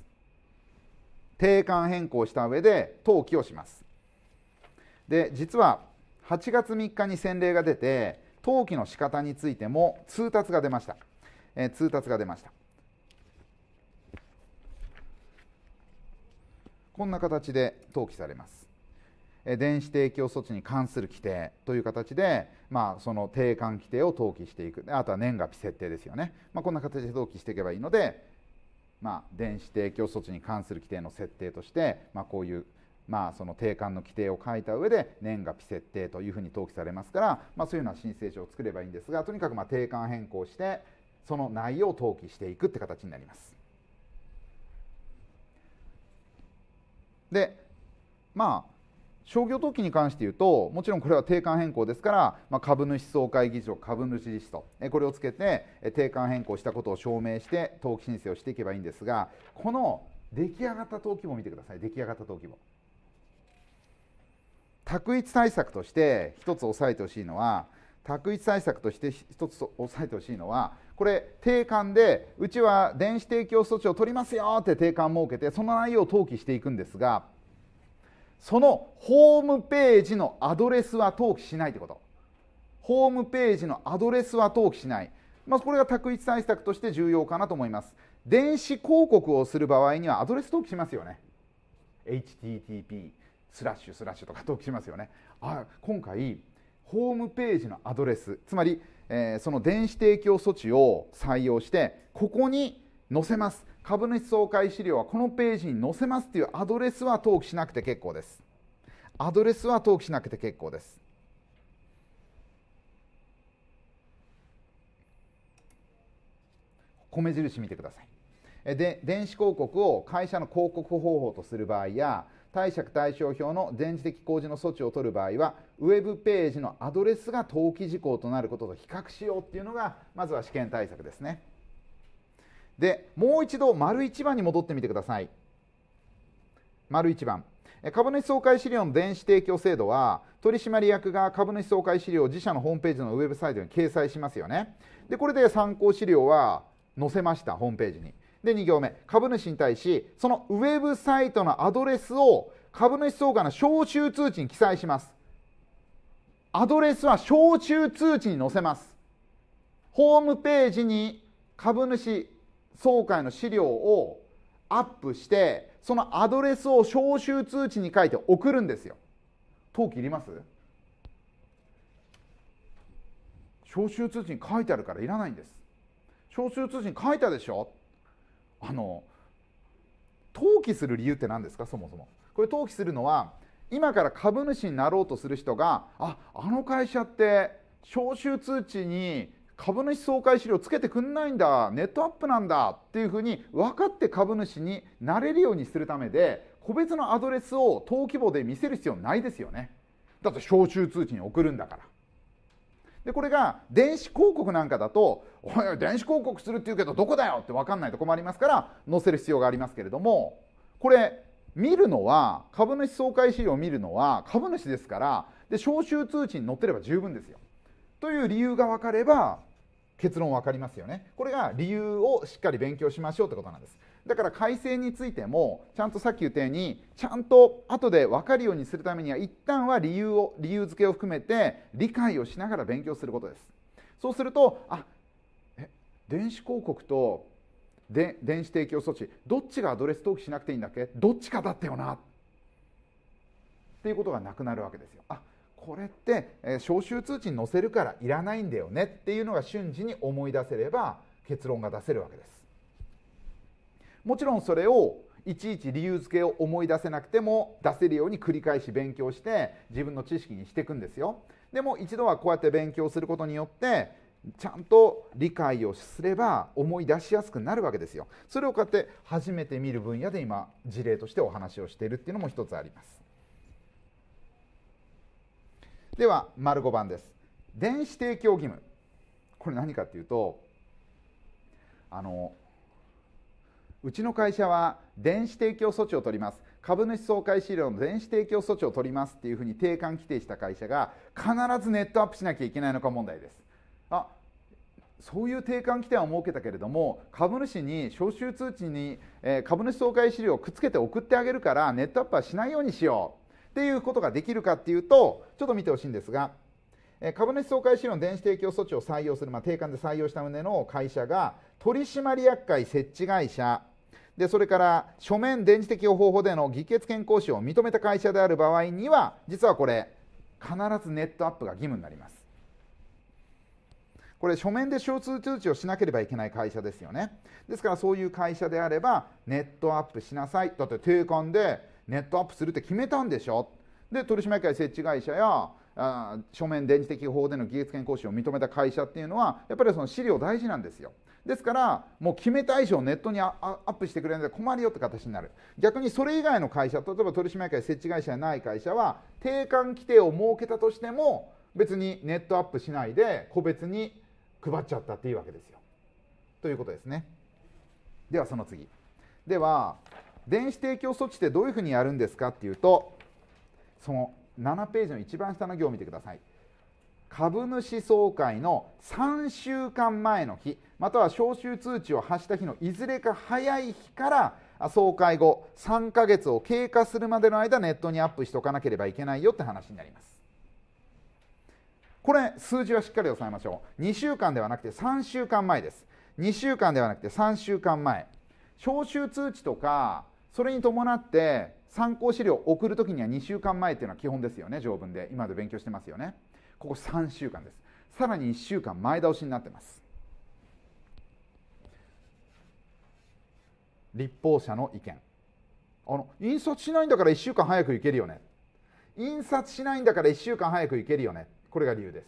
定款変更した上で登記をしますで実は8月3日に洗礼が出て登記の仕方についても通達が出ました、えー、通達が出ましたこんな形で登記されます電子提供措置に関する規定という形で、まあ、その定款規定を登記していくあとは年月設定ですよね、まあ、こんな形で登記していけばいいので、まあ、電子提供措置に関する規定の設定として、まあ、こういうまあ、その定款の規定を書いた上で年月日設定というふうに登記されますから、まあ、そういうような申請書を作ればいいんですがとにかくま定款変更してその内容を登記していくって形になります。でまあ商業登記に関して言うともちろんこれは定款変更ですから、まあ、株主総会議場株主リストこれをつけて定款変更したことを証明して登記申請をしていけばいいんですがこの出来上がった登記簿見てください出来上がった登記簿択一対策として一つ押さえてほしいのは択一対策として一つ押さえてほしいのはこれ定款でうちは電子提供措置を取りますよって定款設けてその内容を登記していくんですがそのホームページのアドレスは登記しないってことホームページのアドレスは登記しない、まあ、これが択一対策として重要かなと思います電子広告をする場合にはアドレス登記しますよね HTTP スラッシュスラッシュとか登記しますよねあ今回ホームページのアドレスつまり、えー、その電子提供措置を採用してここに載せます株主総会資料はこのページに載せますというアドレスは登記しなくて結構ですアドレスは登記しなくて結構です米印見てくださいで電子広告を会社の広告方法とする場合や貸借対照表の電磁的公示の措置を取る場合はウェブページのアドレスが登記事項となることと比較しようっていうのがまずは試験対策ですねでもう一度丸1番に戻ってみてください丸1番株主総会資料の電子提供制度は取締役が株主総会資料を自社のホームページのウェブサイトに掲載しますよねでこれで参考資料は載せましたホームページにで2行目株主に対しそのウェブサイトのアドレスを株主総会の招集通知に記載しますアドレスは招集通知に載せますホームページに株主総会の資料をアップしてそのアドレスを招集通知に書いて送るんですよ登記いります招集通知に書いてあるからいらないんです招集通知に書いたでしょあの登記する理由って何ですかそもそもこれ登記するのは今から株主になろうとする人がああの会社って招集通知に株主総会資料つけてくんないんだネットアップなんだっていうふうに分かって株主になれるようにするためで個別のアドレスを登記簿で見せる必要ないですよねだって招集通知に送るんだからでこれが電子広告なんかだと「お電子広告するって言うけどどこだよ!」って分かんないとこもありますから載せる必要がありますけれどもこれ見るのは株主総会資料を見るのは株主ですからで招集通知に載ってれば十分ですよ。という理由が分かれば結論分かりますよね。これが理由をしっかり勉強しましょうってことなんです。だから改正についてもちゃんとさっき言ったようにちゃんと後で分かるようにするためには一旦は理由を理由付けを含めて理解をしながら勉強することですそうするとあえ電子広告とで電子提供措置どっちがアドレス登記しなくていいんだっけどっちかだったよなっていうことがなくなるわけですよあこれって、えー、招集通知に載せるからいらないんだよねっていうのが瞬時に思い出せれば結論が出せるわけですもちろんそれをいちいち理由付けを思い出せなくても出せるように繰り返し勉強して自分の知識にしていくんですよでも一度はこうやって勉強することによってちゃんと理解をすれば思い出しやすくなるわけですよそれをこうやって初めて見る分野で今事例としてお話をしているっていうのも一つありますでは丸五番です電子提供義務これ何かっていうとあのうちの会社は電子提供措置を取ります株主総会資料の電子提供措置を取りますっていうふうに定款規定した会社が必ずネットアップしなきゃいけないのか問題ですあそういう定款規定は設けたけれども株主に招集通知に、え株主総会資料をくっつけて送ってあげるからネットアップはしないようにしようっていうことができるかっていうとちょっと見てほしいんですが株主総会資料の電子提供措置を採用する、まあ、定款で採用した旨の会社が取締役会設置会社でそれから書面電磁的方法での議決権行使を認めた会社である場合には実はこれ必ずネットアップが義務になりますこれ書面で小数通知をしなければいけない会社ですよねですからそういう会社であればネットアップしなさいだって定款でネットアップするって決めたんでしょで取締役会設置会社やあ書面電磁的方法での技術権行使を認めた会社っていうのはやっぱりその資料大事なんですよですからもう決めた以上ネットにアップしてくれないと困るよって形になる逆にそれ以外の会社例えば取締役や設置会社やない会社は定款規定を設けたとしても別にネットアップしないで個別に配っちゃったっていいわけですよということですねではその次では電子提供措置ってどういうふうにやるんですかっていうとその7ページの一番下の行を見てください株主総会の3週間前の日または招集通知を発した日のいずれか早い日から総会後3ヶ月を経過するまでの間ネットにアップしておかなければいけないよって話になりますこれ数字はしっかり押さえましょう2週間ではなくて3週間前です2週間ではなくて3週間前招集通知とかそれに伴って参考資料を送るときには2週間前っていうのは基本ですよね条文で今まで勉強してますよねここ3週間ですさらに1週間前倒しになってます立法者の意見あの印刷しないんだから1週間早く行けるよね印刷しないんだから1週間早く行けるよねこれが理由です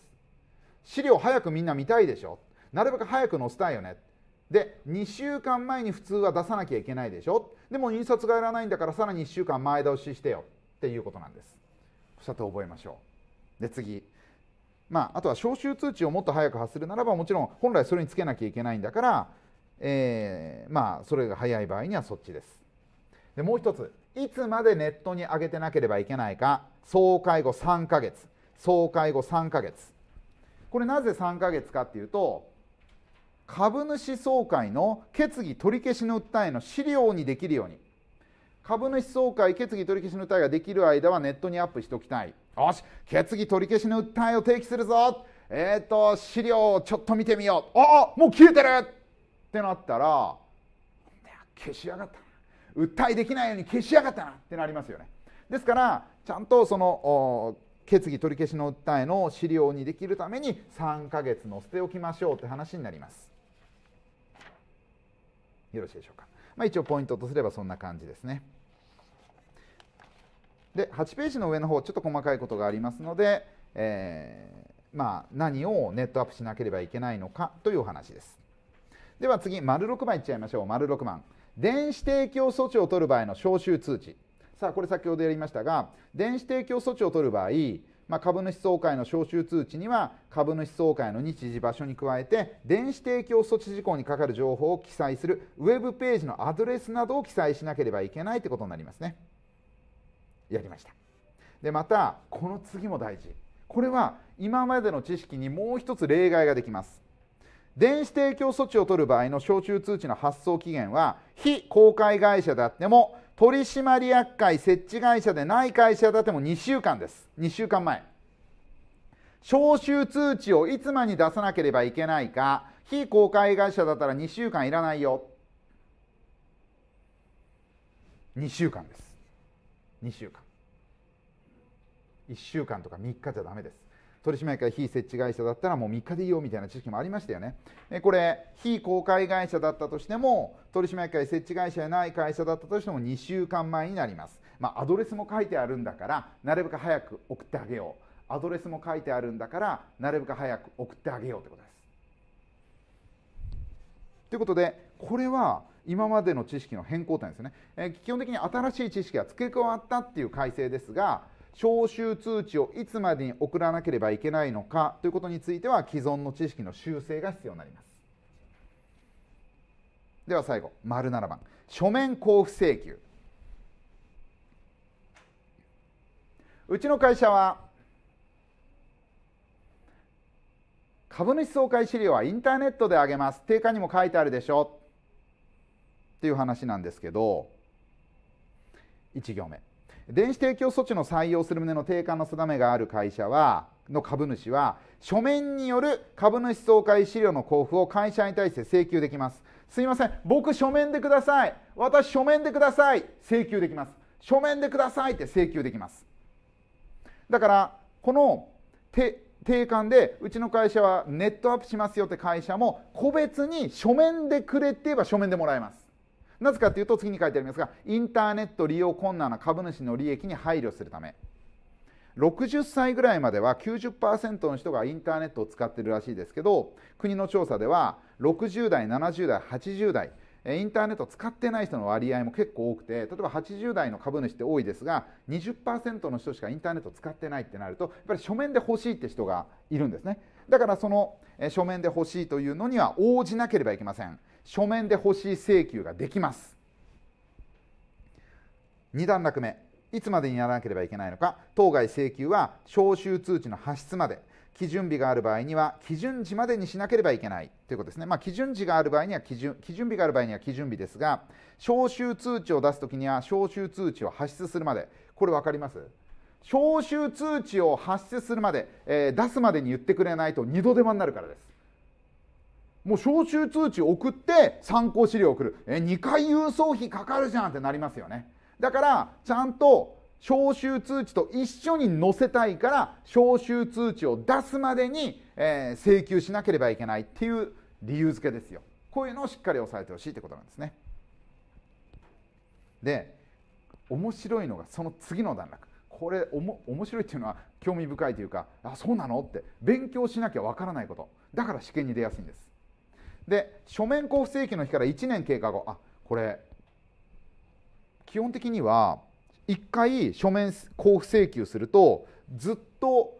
資料早くみんな見たいでしょなるべく早く載せたいよねで2週間前に普通は出さなきゃいけないでしょでも印刷がやらないんだからさらに1週間前倒ししてよっていうことなんですさて覚えましょうで次まあ、あとは招集通知をもっと早く発するならばもちろん本来それにつけなきゃいけないんだからえー、まあそれが早い場合にはそっちです。でもう一ついつまでネットに上げてなければいけないか総会後3ヶ月総会後3ヶ月これなぜ3ヶ月かっていうと株主総会の決議取り消しの訴えの資料にできるように株主総会決議取り消しの訴えができる間はネットにアップしておきたいよし決議取り消しの訴えを提起するぞえっ、ー、と資料をちょっと見てみようああもう消えてるってなったら消しやがった訴えできないように消しやがったなってなりますよねですからちゃんとその決議取り消しの訴えの資料にできるために3か月の捨ておきましょうって話になりますよろしいでしょうか、まあ、一応ポイントとすればそんな感じですねで8ページの上の方ちょっと細かいことがありますので、えー、まあ、何をネットアップしなければいけないのかというお話ですでは次丸六番いっちゃいましょう丸六番電子提供措置を取る場合の招集通知さあこれ先ほどやりましたが電子提供措置を取る場合まあ、株主総会の招集通知には株主総会の日時場所に加えて電子提供措置事項に係る情報を記載するウェブページのアドレスなどを記載しなければいけないということになりますねやりましたでまたこの次も大事これは今までの知識にもう一つ例外ができます電子提供措置を取る場合の招集通知の発送期限は非公開会社であっても取締役会設置会社でない会社であっても2週間です2週間前招集通知をいつまでに出さなければいけないか非公開会社だったら2週間いらないよ2週間です2週間1週間とか3日じゃダメです取締役が非設置会社だったらもう3日でいいよみたいな知識もありましたよねでこれ非公開会社だったとしても取締役会設置会社やない会社だったとしても2週間前になります、まあ、アドレスも書いてあるんだからなるべく早く送ってあげようアドレスも書いてあるんだからなるべく早く送ってあげようということですということでこれは今までの知識の変更点ですね、えー、基本的に新しい知識が付け加わったっていう改正ですが招集通知をいつまでに送らなければいけないのかということについては既存の知識の修正が必要になりますでは最後丸7番書面交付請求うちの会社は株主総会資料はインターネットであげます定価にも書いてあるでしょっていう話なんですけど1行目電子提供措置の採用する旨の定款の定めがある会社はの株主は書面による株主総会資料の交付を会社に対して請求できますすいません僕書面でください私書面でください請求できます書面でくださいって請求できますだからこの定款でうちの会社はネットアップしますよって会社も個別に書面でくれって言えば書面でもらえますなぜかというと次に書いてありますがインターネット利用困難な株主の利益に配慮するため60歳ぐらいまでは90%の人がインターネットを使っているらしいですけど国の調査では60代70代80代インターネットを使ってない人の割合も結構多くて例えば80代の株主って多いですが20%の人しかインターネットを使ってないってなるとやっぱり書面で欲しいって人がいるんですねだからその書面で欲しいというのには応じなければいけません書面で欲しい請求ができます2段落目いつまでにやらなければいけないのか当該請求は招集通知の発出まで基準日がある場合には基準時までにしなければいけないということですね、まあ、基準時がある場合には基準基準日がある場合には基準日ですが招集通知を出すときには招集通知を発出するまでこれ分かります招集通知を発出するまで、えー、出すまでに言ってくれないと二度手間になるからですもう招集通知送って参考資料を送るえ2回郵送費かかるじゃんってなりますよねだからちゃんと招集通知と一緒に載せたいから招集通知を出すまでに、えー、請求しなければいけないっていう理由付けですよこういうのをしっかり押さえてほしいってことなんですねで面白いのがその次の段落これおも面白いっていうのは興味深いというかあそうなのって勉強しなきゃわからないことだから試験に出やすいんですで書面交付請求の日から1年経過後あこれ基本的には1回書面交付請求するとずっと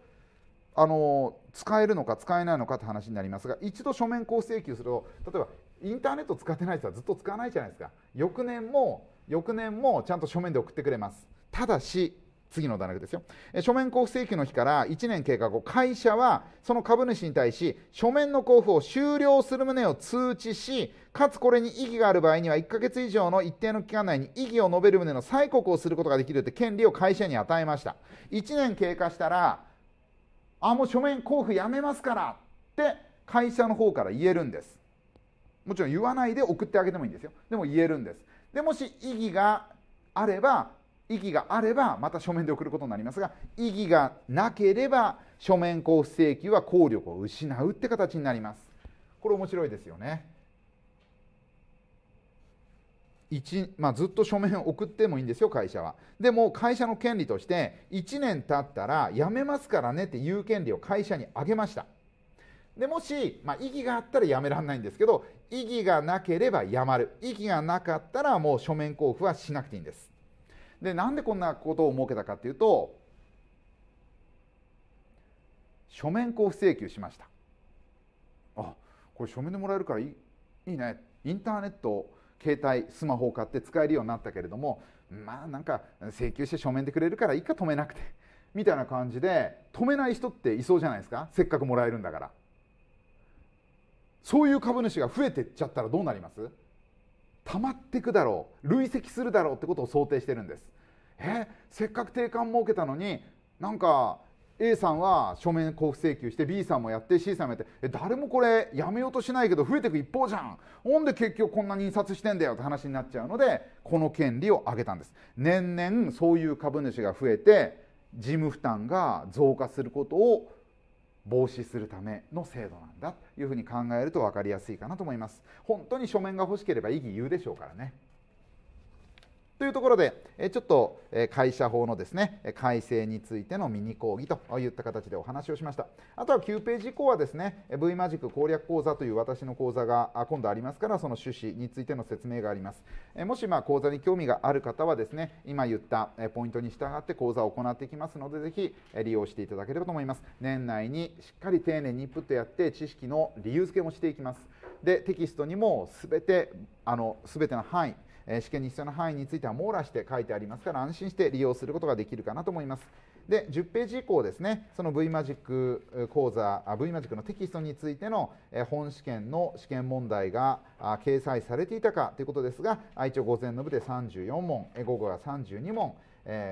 あの使えるのか使えないのかって話になりますが一度書面交付請求すると例えばインターネット使ってない人はずっと使わないじゃないですか翌年も翌年もちゃんと書面で送ってくれますただし次の段落ですよ。書面交付請求の日から1年経過後、会社はその株主に対し、書面の交付を終了する旨を通知し、かつこれに異議がある場合には1ヶ月以上の一定の期間内に異議を述べる旨の催告をすることができるという権利を会社に与えました。1年経過したら、あ、もう書面交付やめますからって会社の方から言えるんです。もちろん言わないで送ってあげてもいいんですよ。でも言えるんです。でもし異議があれば意義があればまた書面で送ることになりますが意義がなければ書面交付請求は効力を失うって形になりますこれ面白いですよね一、まあ、ずっと書面を送ってもいいんですよ会社はでも会社の権利として1年経ったら辞めますからねっていう権利を会社にあげましたでもし、まあ、意義があったらやめらんないんですけど意義がなければやまる意義がなかったらもう書面交付はしなくていいんですでなんでこんなことを設けたかっていうと書面交付請求しましたあこれ書面でもらえるからいいいいねインターネット携帯スマホを買って使えるようになったけれどもまあなんか請求して書面でくれるからいいか止めなくてみたいな感じで止めない人っていそうじゃないですかせっかくもらえるんだからそういう株主が増えてっちゃったらどうなります溜まっていくだろう累積するだろうってことを想定してるんですえせっかく定款設けたのになんか A さんは書面交付請求して B さんもやって C さんもやってえ誰もこれやめようとしないけど増えていく一方じゃんほんで結局こんなに印刷してんだよって話になっちゃうのでこの権利を上げたんです年々そういう株主が増えて事務負担が増加することを防止するための制度なんだというふうに考えると分かりやすいかなと思います本当に書面が欲しければ異議言うでしょうからねというところで、えちょっと、え会社法のですね改正についてのミニ講義といった形でお話をしましたあとは9ページ以降はですね V マジック攻略講座という私の講座が今度ありますからその趣旨についての説明があります、えもしま講座に興味がある方はですね今言った、えポイントに従って講座を行っていきますのでぜひ、え利用していただければと思います年内にしっかり丁寧にインプットやって知識の理由付けもしていきますでテキストにも全てあの全ての範囲試験に必要な範囲については網羅して書いてありますから安心して利用することができるかなと思います。で10ページ以降ですねその V マジック講座 V マジックのテキストについての本試験の試験問題が掲載されていたかということですが一応午前の部で34問午後が32問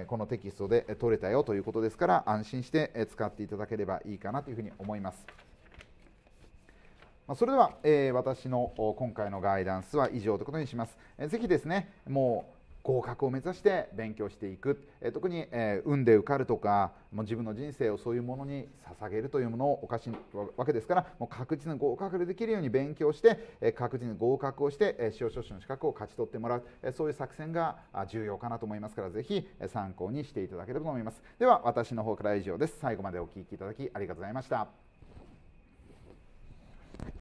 このテキストで取れたよということですから安心して使っていただければいいかなというふうに思います。まあ、それでは、えー、私の今回のガイダンスは以上ということにします。えー、ぜひですねもう合格を目指して勉強していくえ特に、えー、運で受かるとかもう自分の人生をそういうものに捧げるというものをおかしいわけですからもう確実に合格できるように勉強して、えー、確実に合格をして、えー、使用書士の資格を勝ち取ってもらう、えー、そういう作戦が重要かなと思いますからぜひ参考にしていただければと思いますでは私の方から以上です最後までお聴きいただきありがとうございました